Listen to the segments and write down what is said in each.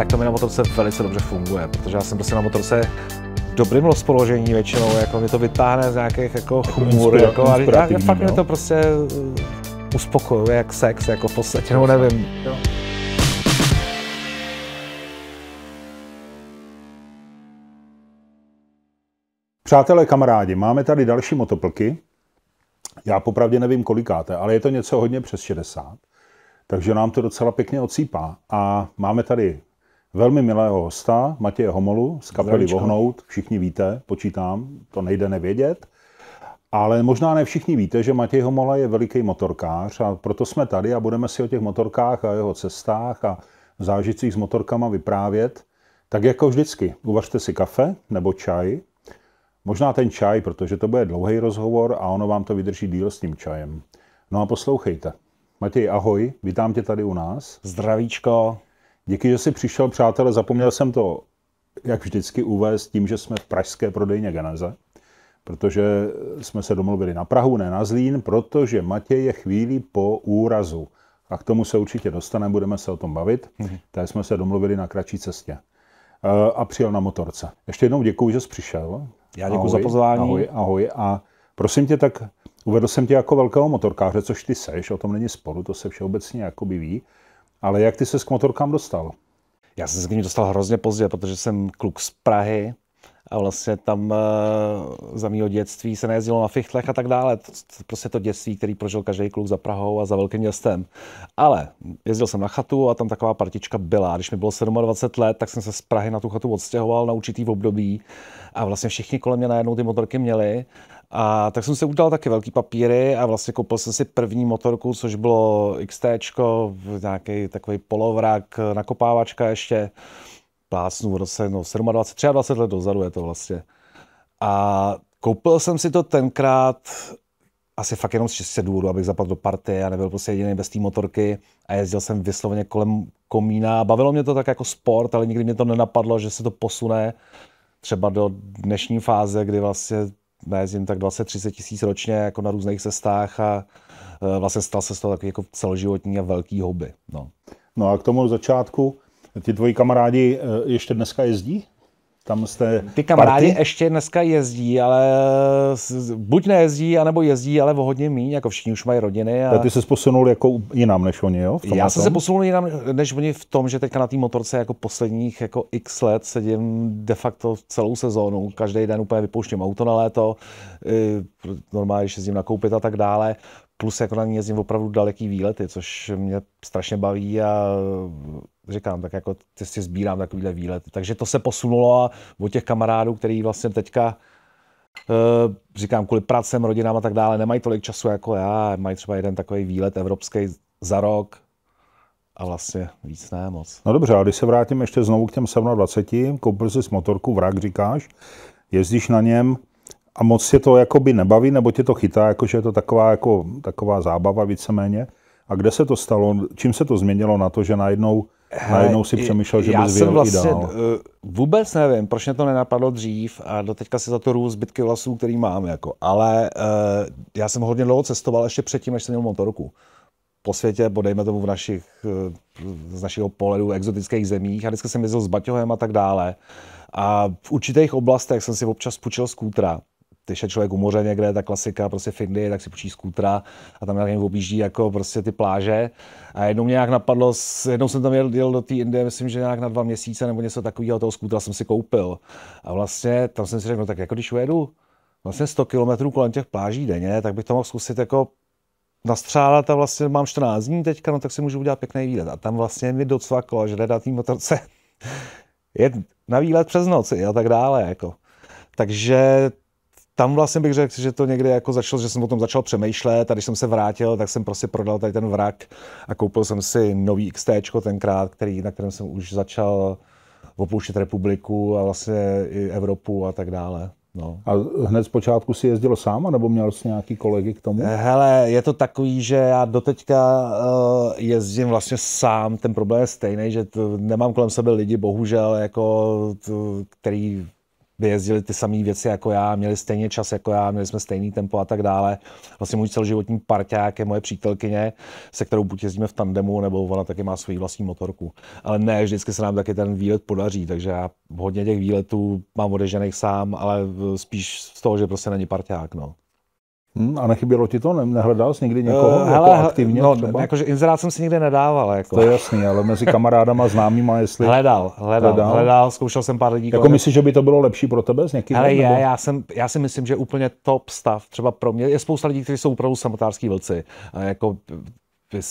tak to mi na motorce velice dobře funguje, protože já jsem prostě na motorce dobrým rozpoložení většinou, jako mě to vytáhne z nějakých jako, jako chmur, jako, a já, já fakt no? mě to no. prostě eh, uspokojuje jak sex, jako v podstatě, nebo nevím. Jo. Přátelé, kamarádi, máme tady další motoplky. Já popravdě nevím kolikáte, ale je to něco hodně přes 60. Takže nám to docela pěkně ocípá. A máme tady velmi milého hosta, Matěje Homolu z kapely Zdravíčko. Vohnout. Všichni víte, počítám, to nejde nevědět. Ale možná ne všichni víte, že Matěj Homola je veliký motorkář a proto jsme tady a budeme si o těch motorkách a jeho cestách a zážitcích s motorkama vyprávět. Tak jako vždycky, uvařte si kafe nebo čaj. Možná ten čaj, protože to bude dlouhý rozhovor a ono vám to vydrží díl s tím čajem. No a poslouchejte. Matěj, ahoj, vítám tě tady u nás. Zdravíčko. Díky, že jsi přišel, přátelé, zapomněl jsem to, jak vždycky uvést, tím, že jsme v pražské prodejně Geneze, protože jsme se domluvili na Prahu, ne na Zlín, protože Matěj je chvíli po úrazu. A k tomu se určitě dostaneme, budeme se o tom bavit. Mm-hmm. Tady jsme se domluvili na kratší cestě. E, a přijel na motorce. Ještě jednou děkuji, že jsi přišel. Já děkuji ahoj, za pozvání. Ahoj, ahoj. A prosím tě, tak uvedl jsem tě jako velkého motorkáře, což ty seš, o tom není sporu, to se všeobecně jakoby ví. Ale jak ty se k motorkám dostal? Já jsem se k ním dostal hrozně pozdě, protože jsem kluk z Prahy a vlastně tam eh, za mého dětství se nejezdilo na fichtlech a tak dále. To, to, prostě to dětství, který prožil každý kluk za Prahou a za velkým městem. Ale jezdil jsem na chatu a tam taková partička byla. Když mi bylo 27 let, tak jsem se z Prahy na tu chatu odstěhoval na určitý období a vlastně všichni kolem mě najednou ty motorky měli a tak jsem si udělal taky velký papíry a vlastně koupil jsem si první motorku, což bylo XT, nějaký takový polovrak, nakopávačka ještě. Plácnu v roce no, 27, 23 20 let dozadu je to vlastně. A koupil jsem si to tenkrát asi fakt jenom z čistě důvodu, abych zapadl do party a nebyl prostě jediný bez té motorky a jezdil jsem vysloveně kolem komína. Bavilo mě to tak jako sport, ale nikdy mě to nenapadlo, že se to posune třeba do dnešní fáze, kdy vlastně mezi tak 20-30 tisíc ročně jako na různých cestách a e, vlastně stal se z toho takový jako celoživotní a velký hobby. No. no a k tomu začátku, ty tvoji kamarádi e, ještě dneska jezdí? Tam jste Ty kamarádi party? ještě dneska jezdí, ale buď nejezdí, anebo jezdí, ale o hodně míň, jako všichni už mají rodiny. A... a ty se posunul jako jinam než oni, jo? Já jsem se posunul jinam než oni v tom, že teďka na té motorce jako posledních jako x let sedím de facto celou sezónu, každý den úplně vypouštím auto na léto, normálně když jezdím nakoupit a tak dále plus jako na ní jezdím opravdu daleký výlety, což mě strašně baví a říkám, tak jako ty si sbírám takovýhle výlet. Takže to se posunulo a od těch kamarádů, který vlastně teďka eh, říkám, kvůli pracem, rodinám a tak dále, nemají tolik času jako já, mají třeba jeden takový výlet evropský za rok, a vlastně víc ne moc. No dobře, a když se vrátím ještě znovu k těm 27, koupil jsi motorku, vrak říkáš, jezdíš na něm a moc tě to jakoby nebaví, nebo tě to chytá, jakože je to taková, jako, taková zábava víceméně. A kde se to stalo, čím se to změnilo na to, že najednou najednou si přemýšlel, že já bys jsem vlastně, i dál. Eh, vůbec nevím, proč mě to nenapadlo dřív a doteďka si za to růz zbytky vlasů, který mám. Jako. Ale eh, já jsem hodně dlouho cestoval ještě předtím, než jsem měl motorku po světě, podejme tomu v našich, eh, z našeho pohledu exotických zemích. A vždycky jsem jezdil s baťohem a tak dále. A v určitých oblastech jsem si občas půjčil skútra když je člověk moře někde, ta klasika prostě v Indii, tak si počí skútra a tam nějak objíždí jako prostě ty pláže. A jednou mě nějak napadlo, jednou jsem tam jel, jel do té Indie, myslím, že nějak na dva měsíce nebo něco takového, toho skútra jsem si koupil. A vlastně tam jsem si řekl, no tak jako když ujedu vlastně 100 kilometrů kolem těch pláží denně, tak bych to mohl zkusit jako nastřádat a vlastně mám 14 dní teďka, no tak si můžu udělat pěkný výlet. A tam vlastně mi docvaklo, že jde na té motorce je na výlet přes noci a tak dále. Jako. Takže tam vlastně bych řekl, že to někde jako začalo, že jsem o tom začal přemýšlet a když jsem se vrátil, tak jsem prostě prodal tady ten vrak a koupil jsem si nový XT tenkrát, který, na kterém jsem už začal opouštět republiku a vlastně i Evropu a tak dále. No. A hned z počátku si jezdil sám, nebo měl jsi nějaký kolegy k tomu? Eh, hele, je to takový, že já doteďka uh, eh, jezdím vlastně sám. Ten problém je stejný, že to, nemám kolem sebe lidi, bohužel, jako, to, který by jezdili ty samé věci jako já, měli stejně čas jako já, měli jsme stejný tempo a tak dále. Vlastně můj celoživotní parťák je moje přítelkyně, se kterou buď jezdíme v tandemu, nebo ona taky má svůj vlastní motorku. Ale ne, vždycky se nám taky ten výlet podaří, takže já hodně těch výletů mám odežených sám, ale spíš z toho, že prostě není parťák. No. Hmm, a nechybělo ti to? Nehledal jsi někdy eh, někoho uh, hele, jako aktivně? No, třeba? jakože inzerát jsem si nikdy nedával. Jako. To je jasný, ale mezi kamarádama známýma, jestli... Hledal, hledal, hledal, hledal zkoušel jsem pár lidí. Jako kolem... myslíš, že by to bylo lepší pro tebe s někým? Ale je, nebo? já, jsem, já si myslím, že úplně top stav, třeba pro mě, je spousta lidí, kteří jsou opravdu samotářský vlci. Jako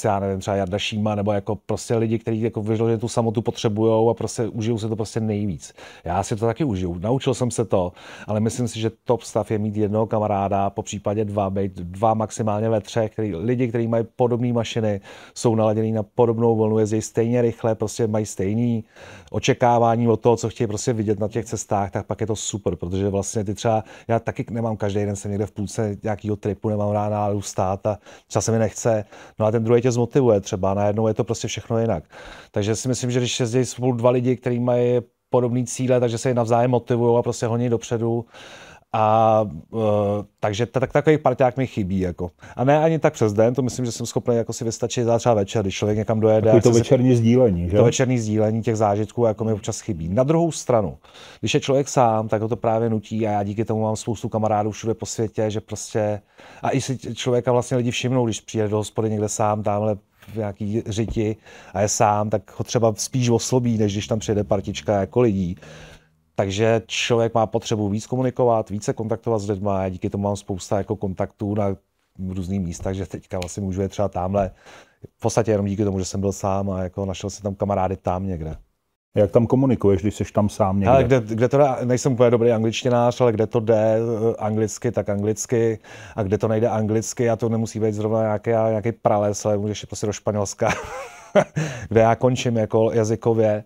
já nevím, třeba Jarda Šíma, nebo jako prostě lidi, kteří jako vyloženě tu samotu potřebují a prostě užijou se to prostě nejvíc. Já si to taky užiju, naučil jsem se to, ale myslím si, že top stav je mít jednoho kamaráda, po případě dva, být dva maximálně ve třech, který, lidi, kteří mají podobné mašiny, jsou naladění na podobnou vlnu, jezdí stejně rychle, prostě mají stejný očekávání od toho, co chtějí prostě vidět na těch cestách, tak pak je to super, protože vlastně ty třeba, já taky nemám každý den, jsem někde v půlce nějakého tripu, nemám rád ale stát a třeba se mi nechce, no a ten druhý tě zmotivuje třeba, najednou je to prostě všechno jinak. Takže si myslím, že když jezdí spolu dva lidi, kteří mají podobné cíle, takže se je navzájem motivují a prostě honí dopředu, a uh, takže tak, takový parťák mi chybí. Jako. A ne ani tak přes den, to myslím, že jsem schopný jako si vystačit za třeba večer, když člověk někam dojede. Takový to večerní se, sdílení, že? To večerní sdílení těch zážitků jako mi občas chybí. Na druhou stranu, když je člověk sám, tak ho to právě nutí a já díky tomu mám spoustu kamarádů všude po světě, že prostě. A i si člověka vlastně lidi všimnou, když přijde do hospody někde sám, tamhle v nějaký řiti a je sám, tak ho třeba spíš oslobí, než když tam přijede partička jako lidí. Takže člověk má potřebu víc komunikovat, více kontaktovat s lidmi. Já díky tomu mám spousta jako kontaktů na různých místech, že teďka vlastně můžu je třeba tamhle. V podstatě jenom díky tomu, že jsem byl sám a jako našel si tam kamarády tam někde. Jak tam komunikuješ, když jsi tam sám někde? Ale kde, kde to dá, nejsem úplně dobrý angličtinář, ale kde to jde eh, anglicky, tak anglicky. A kde to nejde anglicky, a to nemusí být zrovna nějaký, nějaký prales, ale můžeš prostě do Španělska, kde já končím jako jazykově.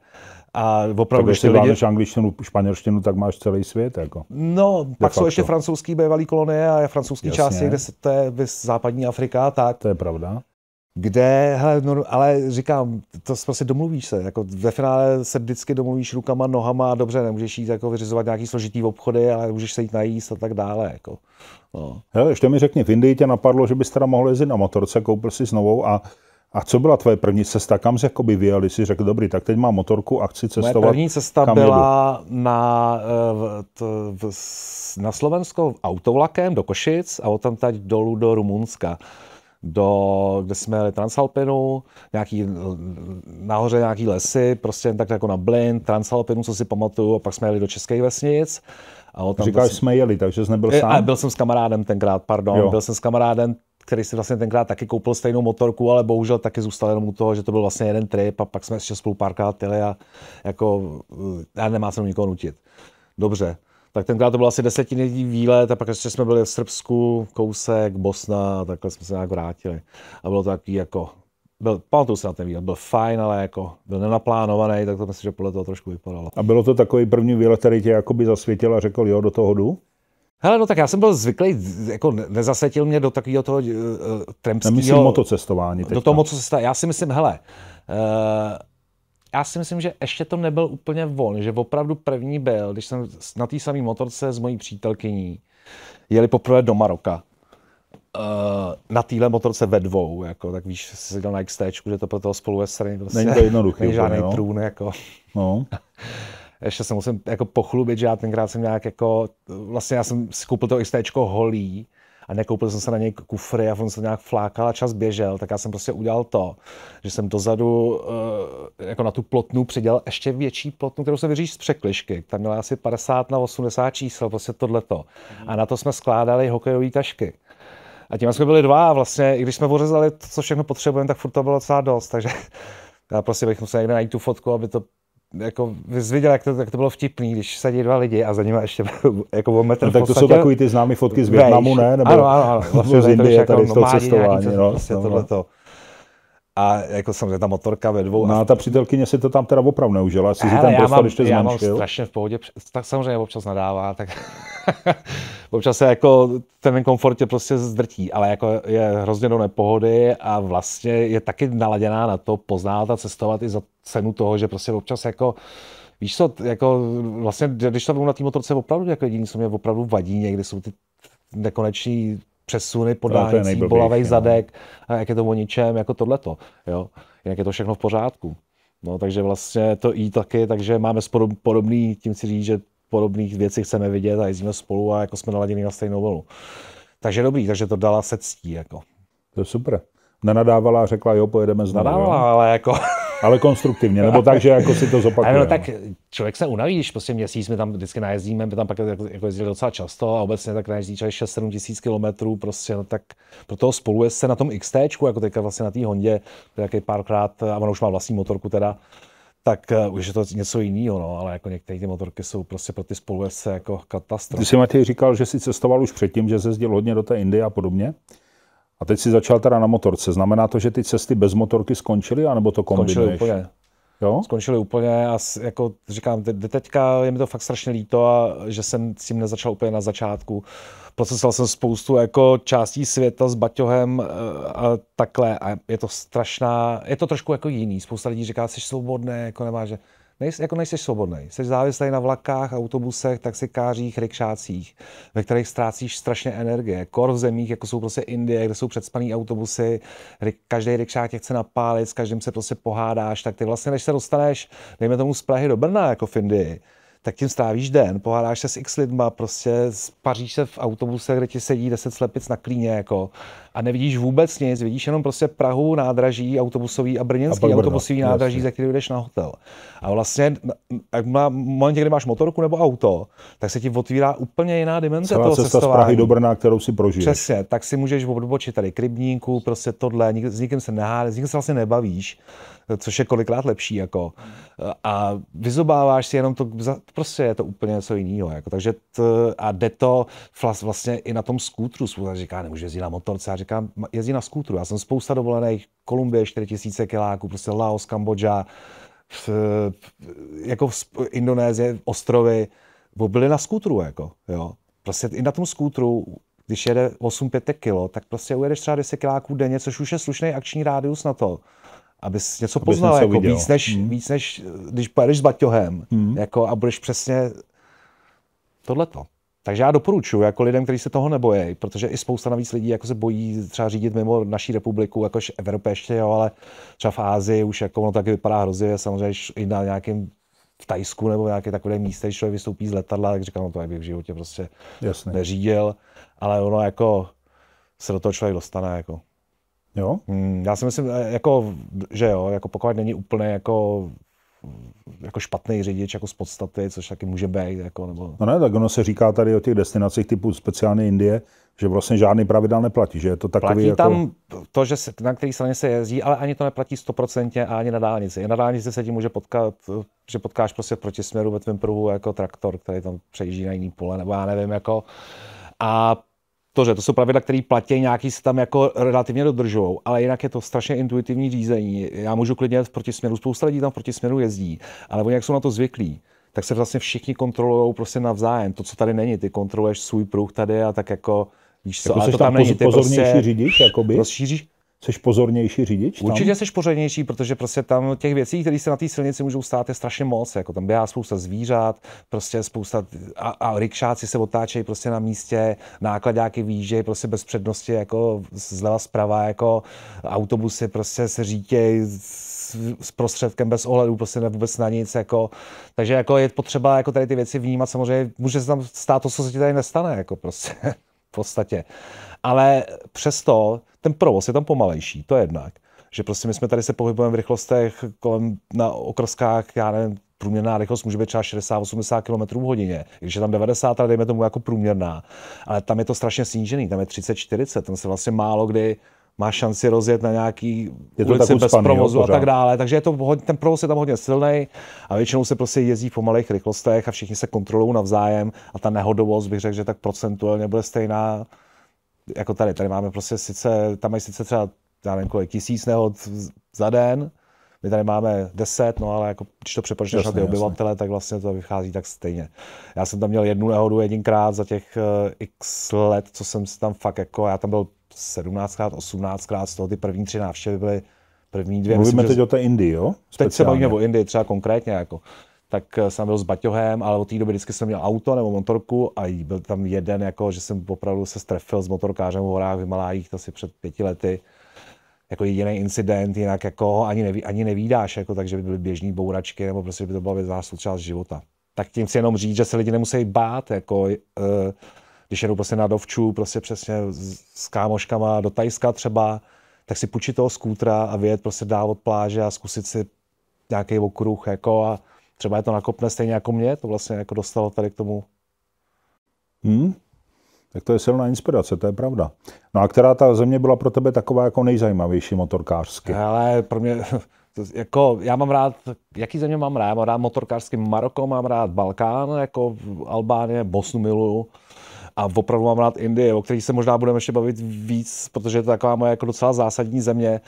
A opravdu, tak když lidi... dáš angličtinu, španělštinu, tak máš celý svět. Jako. No, De pak facto. jsou ještě francouzský bývalý kolonie a francouzský části, kde to je vys, západní Afrika tak. To je pravda. Kde, hele, no, ale říkám, to prostě domluvíš se, jako ve finále se vždycky domluvíš rukama, nohama a dobře, nemůžeš jít jako vyřizovat nějaký složitý obchody, ale můžeš se jít najíst a tak dále, jako. No. Hele, ještě mi řekni, v Indii tě napadlo, že bys teda mohl jezdit na motorce, koupil si znovu a a co byla tvoje první cesta? Kam jsi jako vyjeli? Jsi řekl, dobrý, tak teď mám motorku a chci cestovat. Moje první cesta kam byla jedu? na, eh, v, v, na Slovensko autovlakem do Košic a tam tady dolů do Rumunska. Do, kde jsme jeli Transalpinu, nějaký, nahoře nějaký lesy, prostě jen tak jako na blind, Transalpinu, co si pamatuju, a pak jsme jeli do Českých vesnic. A Říkáš, jsme jeli, takže jsi nebyl eh, sám? A byl jsem s kamarádem tenkrát, pardon, jo. byl jsem s kamarádem, který si vlastně tenkrát taky koupil stejnou motorku, ale bohužel taky zůstal jenom u toho, že to byl vlastně jeden trip a pak jsme ještě spolu párkrát jeli a jako, eh, já nemá se nikoho nutit. Dobře, tak tenkrát to byl asi desetiletý výlet a pak ještě jsme byli v Srbsku, kousek, Bosna a takhle jsme se nějak vrátili. A bylo to takový jako, byl, pamatuju se na ten výlet, byl fajn, ale jako byl nenaplánovaný, tak to myslím, že podle toho trošku vypadalo. A bylo to takový první výlet, který tě jakoby zasvětil a řekl, jo, do toho jdu? Hele, no tak já jsem byl zvyklý, jako nezasetil mě do takového toho uh, eh, trampského... Myslím motocestování teďka. Do toho motocestování. Já si myslím, hele, uh, já si myslím, že ještě to nebyl úplně von, že opravdu první byl, když jsem na té samé motorce s mojí přítelkyní jeli poprvé do Maroka. Uh, na téhle motorce ve dvou, jako, tak víš, jsi seděl na XT, že to pro toho spolu je srny. Prostě, Není to jednoduché. Není žádný trůn, no. jako. No. ještě se musím jako pochlubit, že já tenkrát jsem nějak jako, vlastně já jsem si koupil to XTčko holí, a nekoupil jsem se na něj kufry a on se nějak flákal a čas běžel, tak já jsem prostě udělal to, že jsem dozadu eh, jako na tu plotnu přidělal ještě větší plotnu, kterou se vyříš z překlišky. Tam měla asi 50 na 80 čísel, prostě tohleto. Mhm. A na to jsme skládali hokejové tašky. A tím jsme byli dva a vlastně, i když jsme ořezali to, co všechno potřebujeme, tak furt to bylo docela dost, takže já prostě bych musel někde najít tu fotku, aby to jako viděl, jak to, jak to bylo vtipný, když sadí dva lidi a za nimi ještě jako o metr no, tak to podstatě, jsou takový ty známé fotky z Větnamu, ne? Nebo ano, ano, ano. Vlastně z Indie, jako tady z toho cestování. No, prostě no, no. tohleto. No a jako samozřejmě ta motorka ve dvou. No a ta přítelkyně si to tam teda opravdu neužila, jestli si ten prostor mám, ještě zmenšil. Já mám strašně v pohodě, tak samozřejmě občas nadává, tak občas se jako ten komfort tě prostě zdrtí, ale jako je hrozně do nepohody a vlastně je taky naladěná na to poznávat a cestovat i za cenu toho, že prostě občas jako Víš co, jako vlastně, když to na té motorce opravdu, jako jediný, co mě opravdu vadí někdy, jsou ty nekoneční přesuny, podání, no, bolavý zadek, a jak je to o ničem, jako tohleto. Jo? Jinak je to všechno v pořádku. No, takže vlastně to i taky, takže máme podobný, tím si říct, že podobných věcí chceme vidět a jezdíme spolu a jako jsme naladěni na stejnou volu. Takže dobrý, takže to dala se ctí. Jako. To je super. Nenadávala a řekla, jo, pojedeme znovu. Nadávala, jo? ale jako... Ale konstruktivně, nebo tak, že jako si to no zopakujeme. No tak člověk se unaví, když prostě měsíc my tam vždycky najezdíme, my tam pak jako, jako jezdili docela často a obecně tak najezdí člověk 6-7 tisíc kilometrů, prostě, no tak pro toho spoluje se na tom XT, jako teďka vlastně na té Hondě, taky párkrát, a ona už má vlastní motorku teda, tak uh, už je to něco jiného, no, ale jako některé ty motorky jsou prostě pro ty se jako katastrofa. Ty jsi Matěj říkal, že jsi cestoval už předtím, že se jezdil hodně do té Indie a podobně. A teď si začal teda na motorce. Znamená to, že ty cesty bez motorky skončily, anebo to kombinuješ? Skončily úplně. Jo? Skončily úplně a jako říkám, teďka je mi to fakt strašně líto, a že jsem s tím nezačal úplně na začátku. Procesoval jsem spoustu jako částí světa s baťohem eh, a takhle a je to strašná, je to trošku jako jiný. Spousta lidí říká, že jsi svobodný, jako nemá, že nejsi, jako nejsi svobodný. Jsi závislý na vlakách, autobusech, taxikářích, rikšácích, ve kterých ztrácíš strašně energie. Kor v zemích, jako jsou prostě Indie, kde jsou předspaný autobusy, každý rikšák tě chce napálit, s každým se prostě pohádáš, tak ty vlastně, než se dostaneš, dejme tomu z Prahy do Brna, jako v Indii, tak tím strávíš den, pohádáš se s x lidma, prostě spaříš se v autobuse, kde ti sedí 10 slepic na klíně, jako, a nevidíš vůbec nic, vidíš jenom prostě Prahu, nádraží, autobusový a brněnský a autobusový Brno, nádraží, vlastně. za který jdeš na hotel. A vlastně, jak má, momentě, kdy máš motorku nebo auto, tak se ti otvírá úplně jiná dimenze Celá toho cesta cestování. z Prahy do Brna, kterou si prožiješ. Přesně, tak si můžeš odbočit tady k rybníku, prostě tohle, nik, s nikým se nehádá, s nikým se vlastně nebavíš což je kolikrát lepší. Jako. A vyzobáváš si jenom to, prostě je to úplně něco jiného. Jako. Takže t, a jde to vlastně i na tom skútru. Spousta říká, nemůžu jezdit na motorce, a říkám, jezdí na skútru. Já jsem spousta dovolených, Kolumbie 4000 kiláků, prostě Laos, Kambodža, jako Indonésie, ostrovy, byli na skútru, jako, jo. Prostě i na tom skútru, když jede 8-5 kilo, tak prostě ujedeš třeba 10 kiláků denně, což už je slušný akční rádius na to abys něco abys poznal, něco jako viděl. víc než, hmm. víc než, když pojedeš s baťohem hmm. jako, a budeš přesně tohleto. Takže já doporučuji jako lidem, kteří se toho nebojí, protože i spousta navíc lidí jako se bojí třeba řídit mimo naší republiku, jakož Evropě ještě, jo, ale třeba v Ázii už jako ono taky vypadá hrozivě, samozřejmě i na nějakém v Tajsku nebo nějaké takové místě, když člověk vystoupí z letadla, tak říkám, no to bych v životě prostě Jasný. neřídil, ale ono jako se do toho člověk dostane. Jako. Jo? Mm, já si myslím, e, jako, že jo, jako pokud není úplně jako jako špatný řidič jako z podstaty, což taky může být. Jako, nebo... No ne, tak ono se říká tady o těch destinacích typu speciální Indie, že vlastně žádný pravidel neplatí, že je to takový Platí jako... tam to, že se, na který straně se jezdí, ale ani to neplatí stoprocentně a ani na dálnici. I na dálnici se ti může potkat, že potkáš prostě proti směru ve tvém pruhu jako traktor, který tam přejíždí na jiný pole, nebo já nevím, jako... A to, že to jsou pravidla, které platí, nějaký se tam jako relativně dodržují, ale jinak je to strašně intuitivní řízení. Já můžu klidně jet v protisměru, spousta lidí tam v protisměru jezdí, ale oni jak jsou na to zvyklí, tak se vlastně všichni kontrolují prostě navzájem. To, co tady není, ty kontroluješ svůj pruh tady a tak jako Víš co, jako ale to tam, tam není, ty prostě, řidič, jakoby? rozšíříš, Jsi pozornější řidič? Tam? Určitě jsi pozornější, protože prostě tam těch věcí, které se na té silnici můžou stát, je strašně moc. Jako tam běhá spousta zvířat, prostě spousta a, a rikšáci se otáčejí prostě na místě, nákladáky výjíždějí prostě bez přednosti jako zleva zprava, jako autobusy prostě se řítějí s, s prostředkem bez ohledu, prostě ne vůbec na nic. Jako. Takže jako je potřeba jako tady ty věci vnímat. Samozřejmě může se tam stát to, co se ti tady nestane, jako prostě v podstatě ale přesto ten provoz je tam pomalejší, to je jednak. Že prostě my jsme tady se pohybujeme v rychlostech kolem na okreskách. já nevím, průměrná rychlost může být třeba 60-80 km v hodině, když je tam 90, ale dejme tomu jako průměrná. Ale tam je to strašně snížený, tam je 30-40, tam se vlastně málo kdy má šanci rozjet na nějaký je to ulici bez provozu jo, a tak dále. Takže je to hodně, ten provoz je tam hodně silný a většinou se prostě jezdí v pomalých rychlostech a všichni se kontrolují navzájem a ta nehodovost bych řekl, že tak procentuálně bude stejná jako tady, tady máme prostě sice, tam mají sice třeba, já nevím kolik, tisíc nehod za den, my tady máme 10, no ale jako, když to přepočteš na ty obyvatele, jasný. tak vlastně to vychází tak stejně. Já jsem tam měl jednu nehodu jedinkrát za těch uh, x let, co jsem si tam fakt jako, já tam byl 17krát, 18krát, z toho ty první tři návštěvy byly první dvě. Mluvíme myslím, teď že... o té Indii, jo? Speciálně. Teď se bavíme o Indii třeba konkrétně jako tak eh, jsem byl s Baťohem, ale od té doby vždycky jsem měl auto nebo motorku a byl tam jeden, jako, že jsem opravdu se strefil s motorkářem v horách v to asi před pěti lety. Jako jediný incident, jinak jako ani, neví, ani nevídáš, jako, takže by byly běžné bouračky, nebo prostě by to byla vězná součást života. Tak tím chci jenom říct, že se lidi nemusí bát, jako, uh, když jedu prostě na dovču, prostě přesně s kámoškama do Tajska třeba, tak si půjčit toho skútra a vyjet prostě dál od pláže a zkusit si nějaký okruh, jako a třeba je to nakopne stejně jako mě, to vlastně jako dostalo tady k tomu. Hmm. Tak to je silná inspirace, to je pravda. No a která ta země byla pro tebe taková jako nejzajímavější motorkářsky? Ale pro mě, jako já mám rád, jaký země mám rád? mám rád motorkářsky Maroko, mám rád Balkán, jako Albánie, Bosnu miluju. A opravdu mám rád Indie, o kterých se možná budeme ještě bavit víc, protože je to taková moje jako docela zásadní země.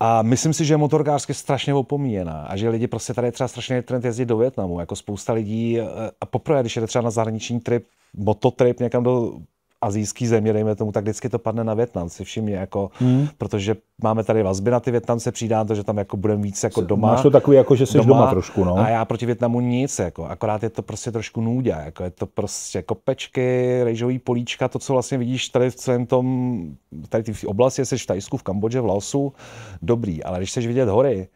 A myslím si, že je motorkářsky strašně opomíjená a že lidi prostě tady je třeba strašně trend jezdit do Větnamu. Jako spousta lidí, eh, a poprvé, když jede třeba na zahraniční trip, mototrip někam do azijský země, dejme tomu, tak vždycky to padne na Větnam, si všimně, jako, hmm. protože máme tady vazby na ty Větnamce, přidá to, že tam jako budeme víc jako doma. Máš to takový, jako, že jsi doma, doma trošku, no. A já proti Větnamu nic, jako, akorát je to prostě trošku nůdě, jako, je to prostě kopečky, rejžový políčka, to, co vlastně vidíš tady v celém tom, tady ty oblasti, jsi v Tajsku, v Kambodži, v Laosu, dobrý, ale když chceš vidět hory,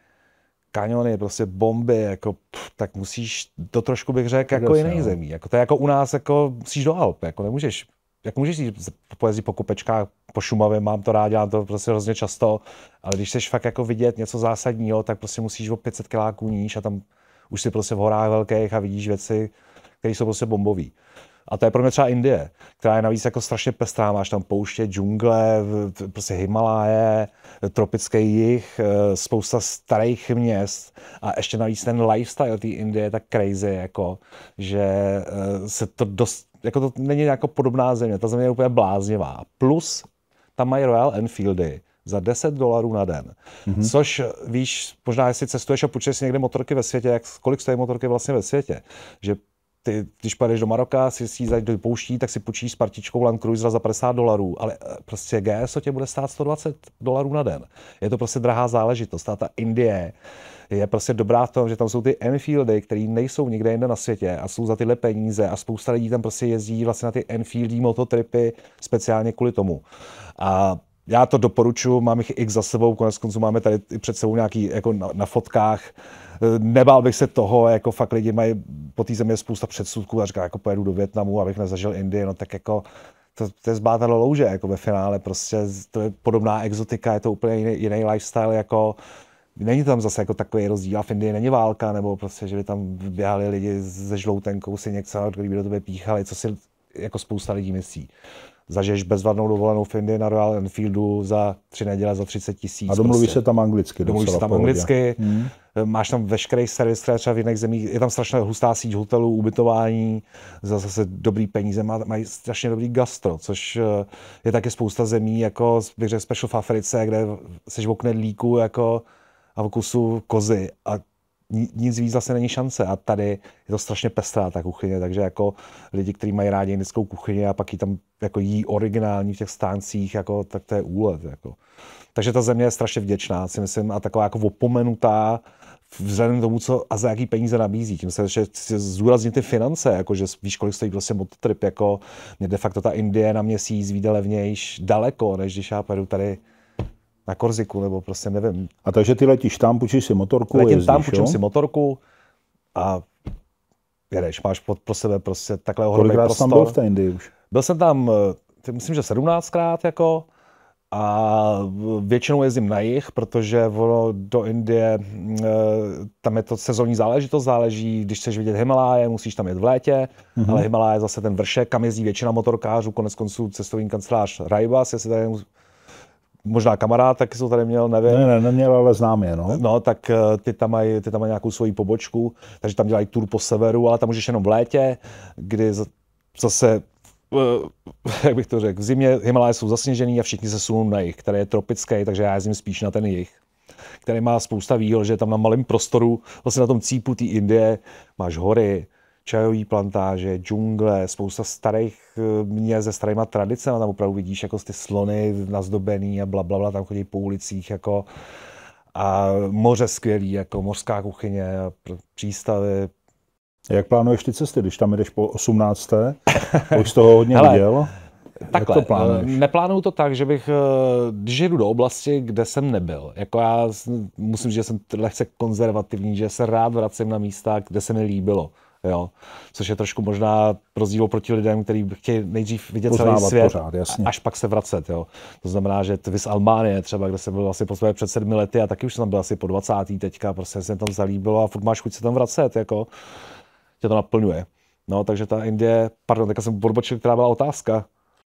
kaniony, prostě bomby, jako, pff, tak musíš, to trošku bych řekl, jako jiné no. zemí. Jako, to je jako u nás, jako musíš do Alp, jako nemůžeš jak můžeš jít pojezdit po kupečkách, po Šumavě, mám to rád, dělám to prostě hrozně často, ale když chceš fakt jako vidět něco zásadního, tak prostě musíš o 500 kiláků níž a tam už si prostě v horách velkých a vidíš věci, které jsou prostě bombové. A to je pro mě třeba Indie, která je navíc jako strašně pestrá. Máš tam pouště, džungle, prostě Himaláje, tropický jih, eh, spousta starých měst a ještě navíc ten lifestyle té Indie je tak crazy, jako, že eh, se to dost, jako to není jako podobná země, ta země je úplně bláznivá. Plus tam mají Royal Enfieldy, za 10 dolarů na den. Mm-hmm. Což víš, možná jestli cestuješ a půjčeš si někde motorky ve světě, jak, kolik stojí motorky vlastně ve světě, že ty, když pojedeš do Maroka, si si zajdeš do pouští, tak si počíš s partičkou Land Cruiser za 50 dolarů, ale eh, prostě GSO tě bude stát 120 dolarů na den. Je to prostě drahá záležitost. A ta Indie je prostě dobrá v tom, že tam jsou ty Enfieldy, které nejsou nikde jinde na světě a jsou za tyhle peníze a spousta lidí tam prostě jezdí vlastně na ty Enfieldy mototripy speciálně kvůli tomu. A já to doporučuji, mám jich x za sebou, konec konců máme tady před sebou nějaký jako na, na fotkách, nebál bych se toho, jako fakt lidi mají po té země spousta předsudků a říká, jako pojedu do Větnamu, abych nezažil Indii, no tak jako to, to je zbátalo louže, jako ve finále, prostě to je podobná exotika, je to úplně jiný, jiný lifestyle, jako není tam zase jako takový rozdíl a v Indii není válka, nebo prostě, že by tam běhali lidi se žloutenkou si někdo, který by do tebe píchali, co si jako spousta lidí myslí zažiješ bezvadnou dovolenou v Indii na Royal Enfieldu za tři neděle za 30 tisíc. A domluvíš prostě. se tam anglicky. Domluvíš se tam pohodě. anglicky. Hmm. Eh, máš tam veškerý servis, který třeba v jiných zemích. Je tam strašně hustá síť hotelů, ubytování, za zase dobrý peníze, má, mají strašně dobrý gastro, což eh, je taky spousta zemí, jako bych řekl special v Africe, kde seš v okne líku jako a v kusu kozy a nic víc zase není šance. A tady je to strašně pestrá ta kuchyně, takže jako lidi, kteří mají rádi indickou kuchyni a pak ji tam jako jí originální v těch stáncích, jako, tak to je úlet. Jako. Takže ta země je strašně vděčná, si myslím, a taková jako opomenutá, vzhledem k tomu, co a za jaký peníze nabízí. Tím se ještě zúraznit ty finance, jako že víš, kolik stojí prostě mototrip, jako mě de facto ta Indie na měsíc vyjde levnějš daleko, než když já pojedu tady na Korziku, nebo prostě nevím. A takže ty letíš tam, půjčíš si motorku Letím jezdíš, tam, půjčím si motorku a jedeš, máš pod, pro sebe prostě takhle ohromný prostor. tam byl v té Indii už? Byl jsem tam, eh, myslím, že 17krát jako a většinou jezdím na jich, protože ono do Indie, mm, eh, tam je to sezónní záležitost, záleží, když chceš vidět Himaláje, musíš tam jet v létě, mm-hmm. ale Himaláje je zase ten vršek, kam jezdí většina motorkářů, konec konců cestovní kancelář Raibas, jestli tady možná kamarád, taky jsem tady měl, nevím. Ne, ne, neměl, ale znám je, no. No, tak eh, ty tam mají, ty tam mají nějakou svoji pobočku, takže tam dělají tour po severu, ale tam můžeš jenom v létě, kdy zase eh, jak bych to řekl, v zimě Himalaje jsou zasněžený a všichni se sunou na jich, který je tropický, takže já jezdím spíš na ten jich který má spousta výhod, že tam na malém prostoru, vlastně na tom cípu té Indie, máš hory, čajové plantáže, džungle, spousta starých eh, mě se starýma tradicemi, tam opravdu vidíš jako ty slony nazdobený a bla, bla, bla tam chodí po ulicích jako a moře skvělý, jako mořská kuchyně, přístavy. Jak plánuješ ty cesty, když tam jdeš po 18. Už z toho hodně Hele, viděl. Takhle, Jak to plánuješ? Eh, neplánuju to tak, že bych, eh, když jdu do oblasti, kde jsem nebyl, jako já musím říct, že jsem lehce konzervativní, že se rád vracím na místa, kde se mi líbilo. Jo? Což je trošku možná rozdíl proti lidem, kteří chtějí nejdřív vidět Poznávat celý svět, pořád, jasně. až pak se vracet. Jo? To znamená, že ty z Albánie třeba, kde jsem byl asi po své před sedmi lety a taky už jsem tam byl asi po 20. teďka, prostě se tam zalíbilo a furt máš chuť se tam vracet, jako tě to naplňuje. No, takže ta Indie, pardon, teďka jsem podbočil, která byla otázka.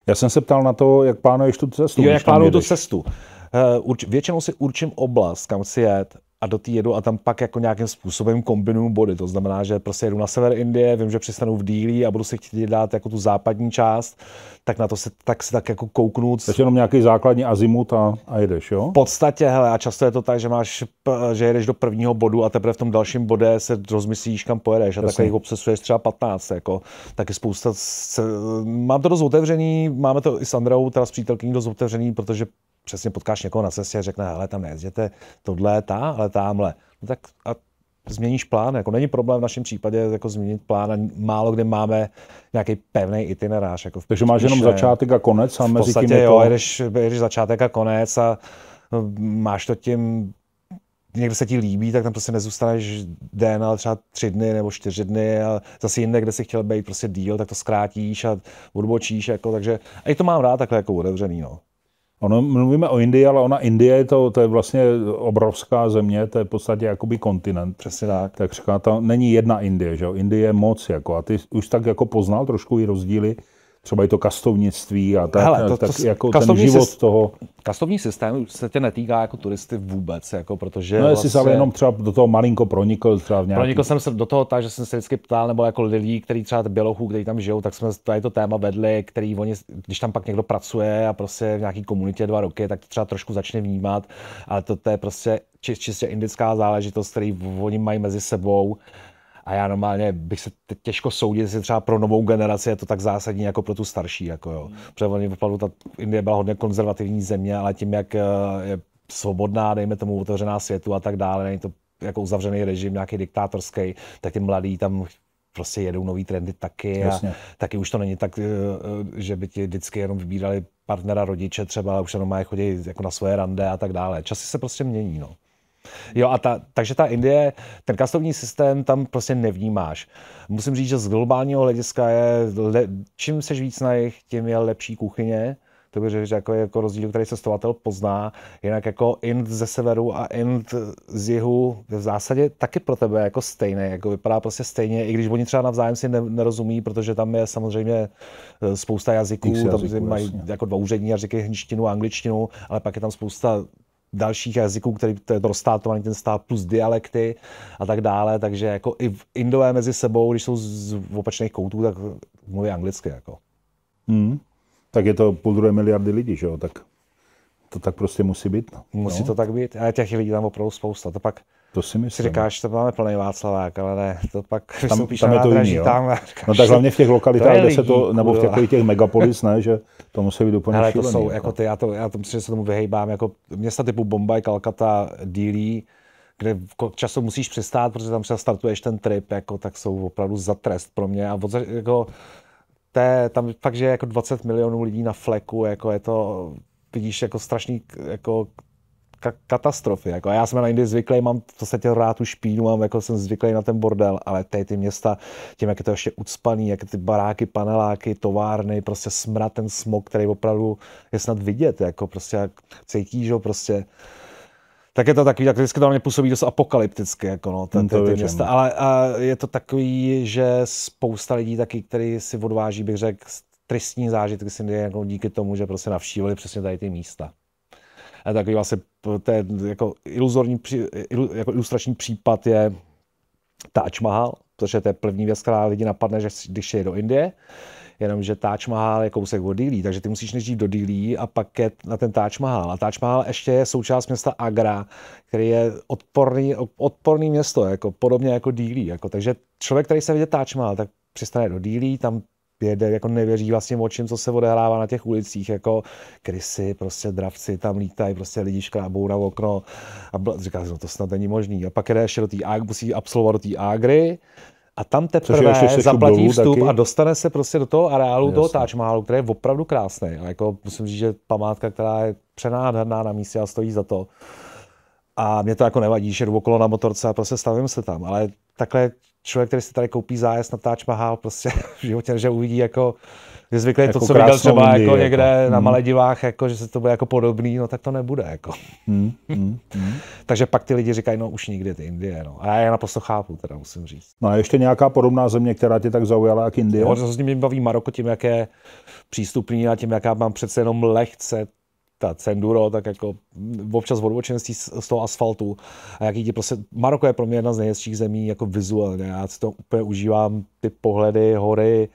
Já jsem se ptal na to, jak plánuješ tu cestu. Jo, jak plánuju tu cestu. Eh, urč, většinou si určím oblast, kam chci jet a do té jedu a tam pak jako nějakým způsobem kombinuju body. To znamená, že prostě jedu na sever Indie, vím, že přistanu v Dílí a budu si chtít dát jako tu západní část, tak na to se tak, si tak jako kouknout. Takže jenom nějaký základní azimut a, a jedeš, jo? V podstatě, hele, a často je to tak, že máš, že jedeš do prvního bodu a teprve v tom dalším bodě se rozmyslíš, kam pojedeš a Jasně. takhle jich obsesuješ třeba 15, jako. tak je spousta, se, mám to dost otevřený, máme to i s Androu, teda s přítelkyní dost otevřený, protože přesně potkáš někoho na cestě a řekne, hele, tam nejezděte, tohle, ta, ale tamhle. No tak a změníš plán. Jako není problém v našem případě jako změnit plán a málo kde máme nějaký pevný itinerář. Jako v Takže máš jenom začátek a konec a mezi tím je to... jedeš, jedeš, začátek a konec a no, máš to tím někde se ti líbí, tak tam prostě nezůstaneš den, ale třeba tři dny nebo čtyři dny a zase jinde, kde si chtěl být prostě díl, tak to zkrátíš a odbočíš, jako, takže a i to mám rád takhle jako otevřený, no. Ono, mluvíme o Indii, ale ona Indie, je to, to je vlastně obrovská země, to je v podstatě jakoby kontinent. Přesně tak. Tak říká, to není jedna Indie, že jo? Indie je moc, jako, a ty už tak jako poznal trošku i rozdíly třeba i to kastovnictví a tak, Hele, to, tak to, jako ten život syst- toho. Kastovní systém se tě netýká jako turisty vůbec, jako protože... No jestli vlastně... jsem jenom třeba do toho malinko pronikl třeba v nějaký... Pronikl jsem se do toho tak, že jsem se vždycky ptal, nebo jako lidí, kteří třeba bělochů, kteří tam žijou, tak jsme tady to téma vedli, který oni, když tam pak někdo pracuje a prostě v nějaký komunitě dva roky, tak to třeba trošku začne vnímat, ale to, to je prostě čistě indická záležitost, který oni mají mezi sebou a já normálně bych se těžko soudil, jestli třeba pro novou generaci je to tak zásadní jako pro tu starší. Jako jo. Hmm. Protože oni opravdu ta Indie byla hodně konzervativní země, ale tím, jak eh, je svobodná, dejme tomu otevřená světu a tak dále, není to jako uzavřený režim, nějaký diktátorský, tak ty mladí tam prostě jedou nový trendy taky a taky už to není tak, eh, eh, že by ti vždycky jenom vybírali partnera, rodiče třeba, ale už jenom mají chodit jako na svoje rande a tak dále. Časy se prostě mění, no. Jo, a ta, takže ta Indie, ten kastovní systém tam prostě nevnímáš. Musím říct, že z globálního hlediska je, le, čím seš víc na jich, tím je lepší kuchyně. To bych řekl, že jako, jako rozdíl, který cestovatel pozná. Jinak jako Ind ze severu a Ind z jihu v zásadě taky pro tebe jako stejné, jako vypadá prostě stejně, i když oni třeba navzájem si nerozumí, protože tam je samozřejmě eh, spousta jazyků, jazyků tam jazyků, mají jasně. jako dvouřední jazyky, hništinu a angličtinu, ale pak je tam spousta dalších jazyků, který to je roztátovaný ten stát, plus dialekty a tak dále, takže jako i Indové mezi sebou, když jsou z opačných koutů, tak mluví anglicky jako. Hmm. Tak je to půl druhé miliardy lidí, že jo, tak to tak prostě musí být. No. Musí no. to tak být, ale těch lidí tam opravdu spousta. To pak to si myslím. Si říkáš, to máme plný Václavák, ale ne, to pak tam, tam je to jiný, jo? tam. Říkáš, no tak hlavně v těch lokalitách, kde se to, nebo v těch, těch megapolis, ne, že to musí být úplně Ale šílený, to jsou, jako. jako ty, já, to, já to myslím, že se tomu vyhejbám, jako města typu Bombaj, Kalkata, Dílí, kde často musíš přistát, protože tam třeba startuješ ten trip, jako, tak jsou opravdu za trest pro mě. A odzaž, jako, té, tam fakt, že je jako 20 milionů lidí na fleku, jako je to, vidíš, jako strašný jako ka- katastrofy. Jako. Já jsem na Indii zvyklý, mám v podstatě rád tu špínu, mám, jako jsem zvyklý na ten bordel, ale tady ty města, tím, jak je to ještě ucpaný, jak ty baráky, paneláky, továrny, prostě smrad, ten smog, který opravdu je snad vidět, jako prostě jak cítíš ho prostě tak je to takový, tak vždycky to na mě působí dost apokalypticky, jako no, hmm, ty, ty, ty města. Ale a je to takový, že spousta lidí taky, který si odváží, bych řekl, tristní zážitky si jako díky tomu, že prostě navštívili přesně tady ty místa takový vlastně ten jako iluzorní, jako ilustrační případ je Taj Mahal, protože to je první věc, která lidi napadne, že když je do Indie, jenomže Taj Mahal je kousek od Dílí, takže ty musíš nejdřív do Dílí a pak je na ten Taj Mahal. A Taj Mahal ještě je součást města Agra, který je odporný, odporný město, jako, podobně jako Dílí. Jako, takže člověk, který se vidět Taj Mahal, tak přistane do Dílí, tam jede, jako nevěří vlastně očím, co se odehrává na těch ulicích, jako krysy, prostě dravci tam lítají, prostě lidi škrábou na okno a bl- říká no to snad není možný. A pak jde ještě do té musí absolvovat do té Agry, a tam teprve zaplatí dolů, vstup taky. a dostane se prostě do toho areálu, Jasne. toho táčmálu, který je opravdu krásný. A jako musím říct, že památka, která je přenádherná na místě a stojí za to. A mě to jako nevadí, že jdu okolo na motorce a prostě stavím se tam. Ale takhle člověk, který si tady koupí zájezd na Taj Mahal, prostě v životě, že uvidí jako, je zvyklý jako to, co viděl třeba Indii, jako, jako. někde jako. na hmm. Maledivách, jako, že se to bude jako podobný, no tak to nebude. Jako. Mm, mm, mm. Takže pak ty lidi říkají, no už nikdy ty Indie. No. A já je naprosto chápu, teda musím říct. No a ještě nějaká podobná země, která tě tak zaujala, jak Indie? No, to s ním baví Maroko tím, jak je přístupný a tím, jaká mám přece jenom lehce ta Cenduro, tak jako občas odbočenství z toho asfaltu a jak jde prostě, Maroko je pro mě jedna z nejhezčích zemí jako vizuálně, já si to úplně užívám, ty pohledy, hory,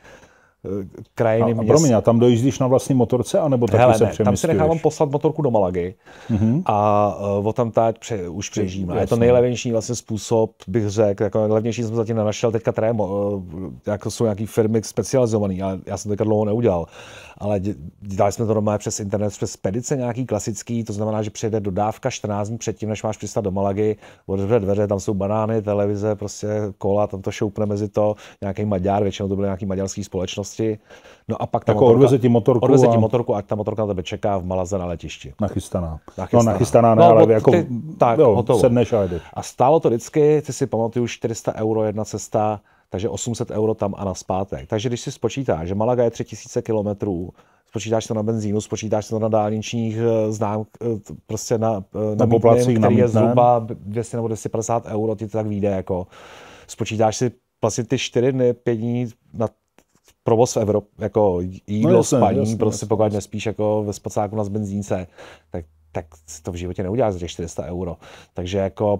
eh, krajiny a, a promiň, a tam dojíždíš na vlastní motorce, anebo taky Hele, se ne, tam si nechávám poslat motorku do Malagy mm-hmm. a uh, o tam tať pře, už přejíždím. Je to nejlevnější vlastně způsob, bych řekl, jako levnější jsem zatím nenašel teďka trémo, uh, eh, jako jsou nějaký firmy specializované, ale já jsem teďka dlouho neudělal ale dělali jsme to doma přes internet, přes pedice nějaký klasický, to znamená, že přijede dodávka 14 dní předtím, než máš přistat do Malagy, otevře dveře, tam jsou banány, televize, prostě kola, tam to šoupne mezi to, nějaký Maďar, většinou to byly nějaké maďarské společnosti. No a pak ta jako motorka, odveze ti motorku. Odveze ti a... motorku, ať ta motorka na tebe čeká v Malaze na letišti. Nachystaná. nachystaná. No, nachystaná, ne, no, ale ty, jako, ty, tak, jo, sedneš a jdeš. A stálo to vždycky, ty si pamatuju, 400 euro jedna cesta, takže 800 euro tam a na zpátek. Takže když si spočítáš, že Malaga je 3000 kilometrů, spočítáš to na benzínu, spočítáš to na dálničních eh, znám, eh, prostě na, eh, na, na mítném, který je zhruba 200 nebo 250 euro, ti to tak vyjde jako. Spočítáš si vlastně ty 4 dny, 5 dní na provoz v Evropě, jako jídlo, no, jasný, spaní, jasný, prostě jasný, pokud jasný. nespíš jako ve spacáku na benzínce, tak tak to v životě neuděláš za těch 400 euro. Takže jako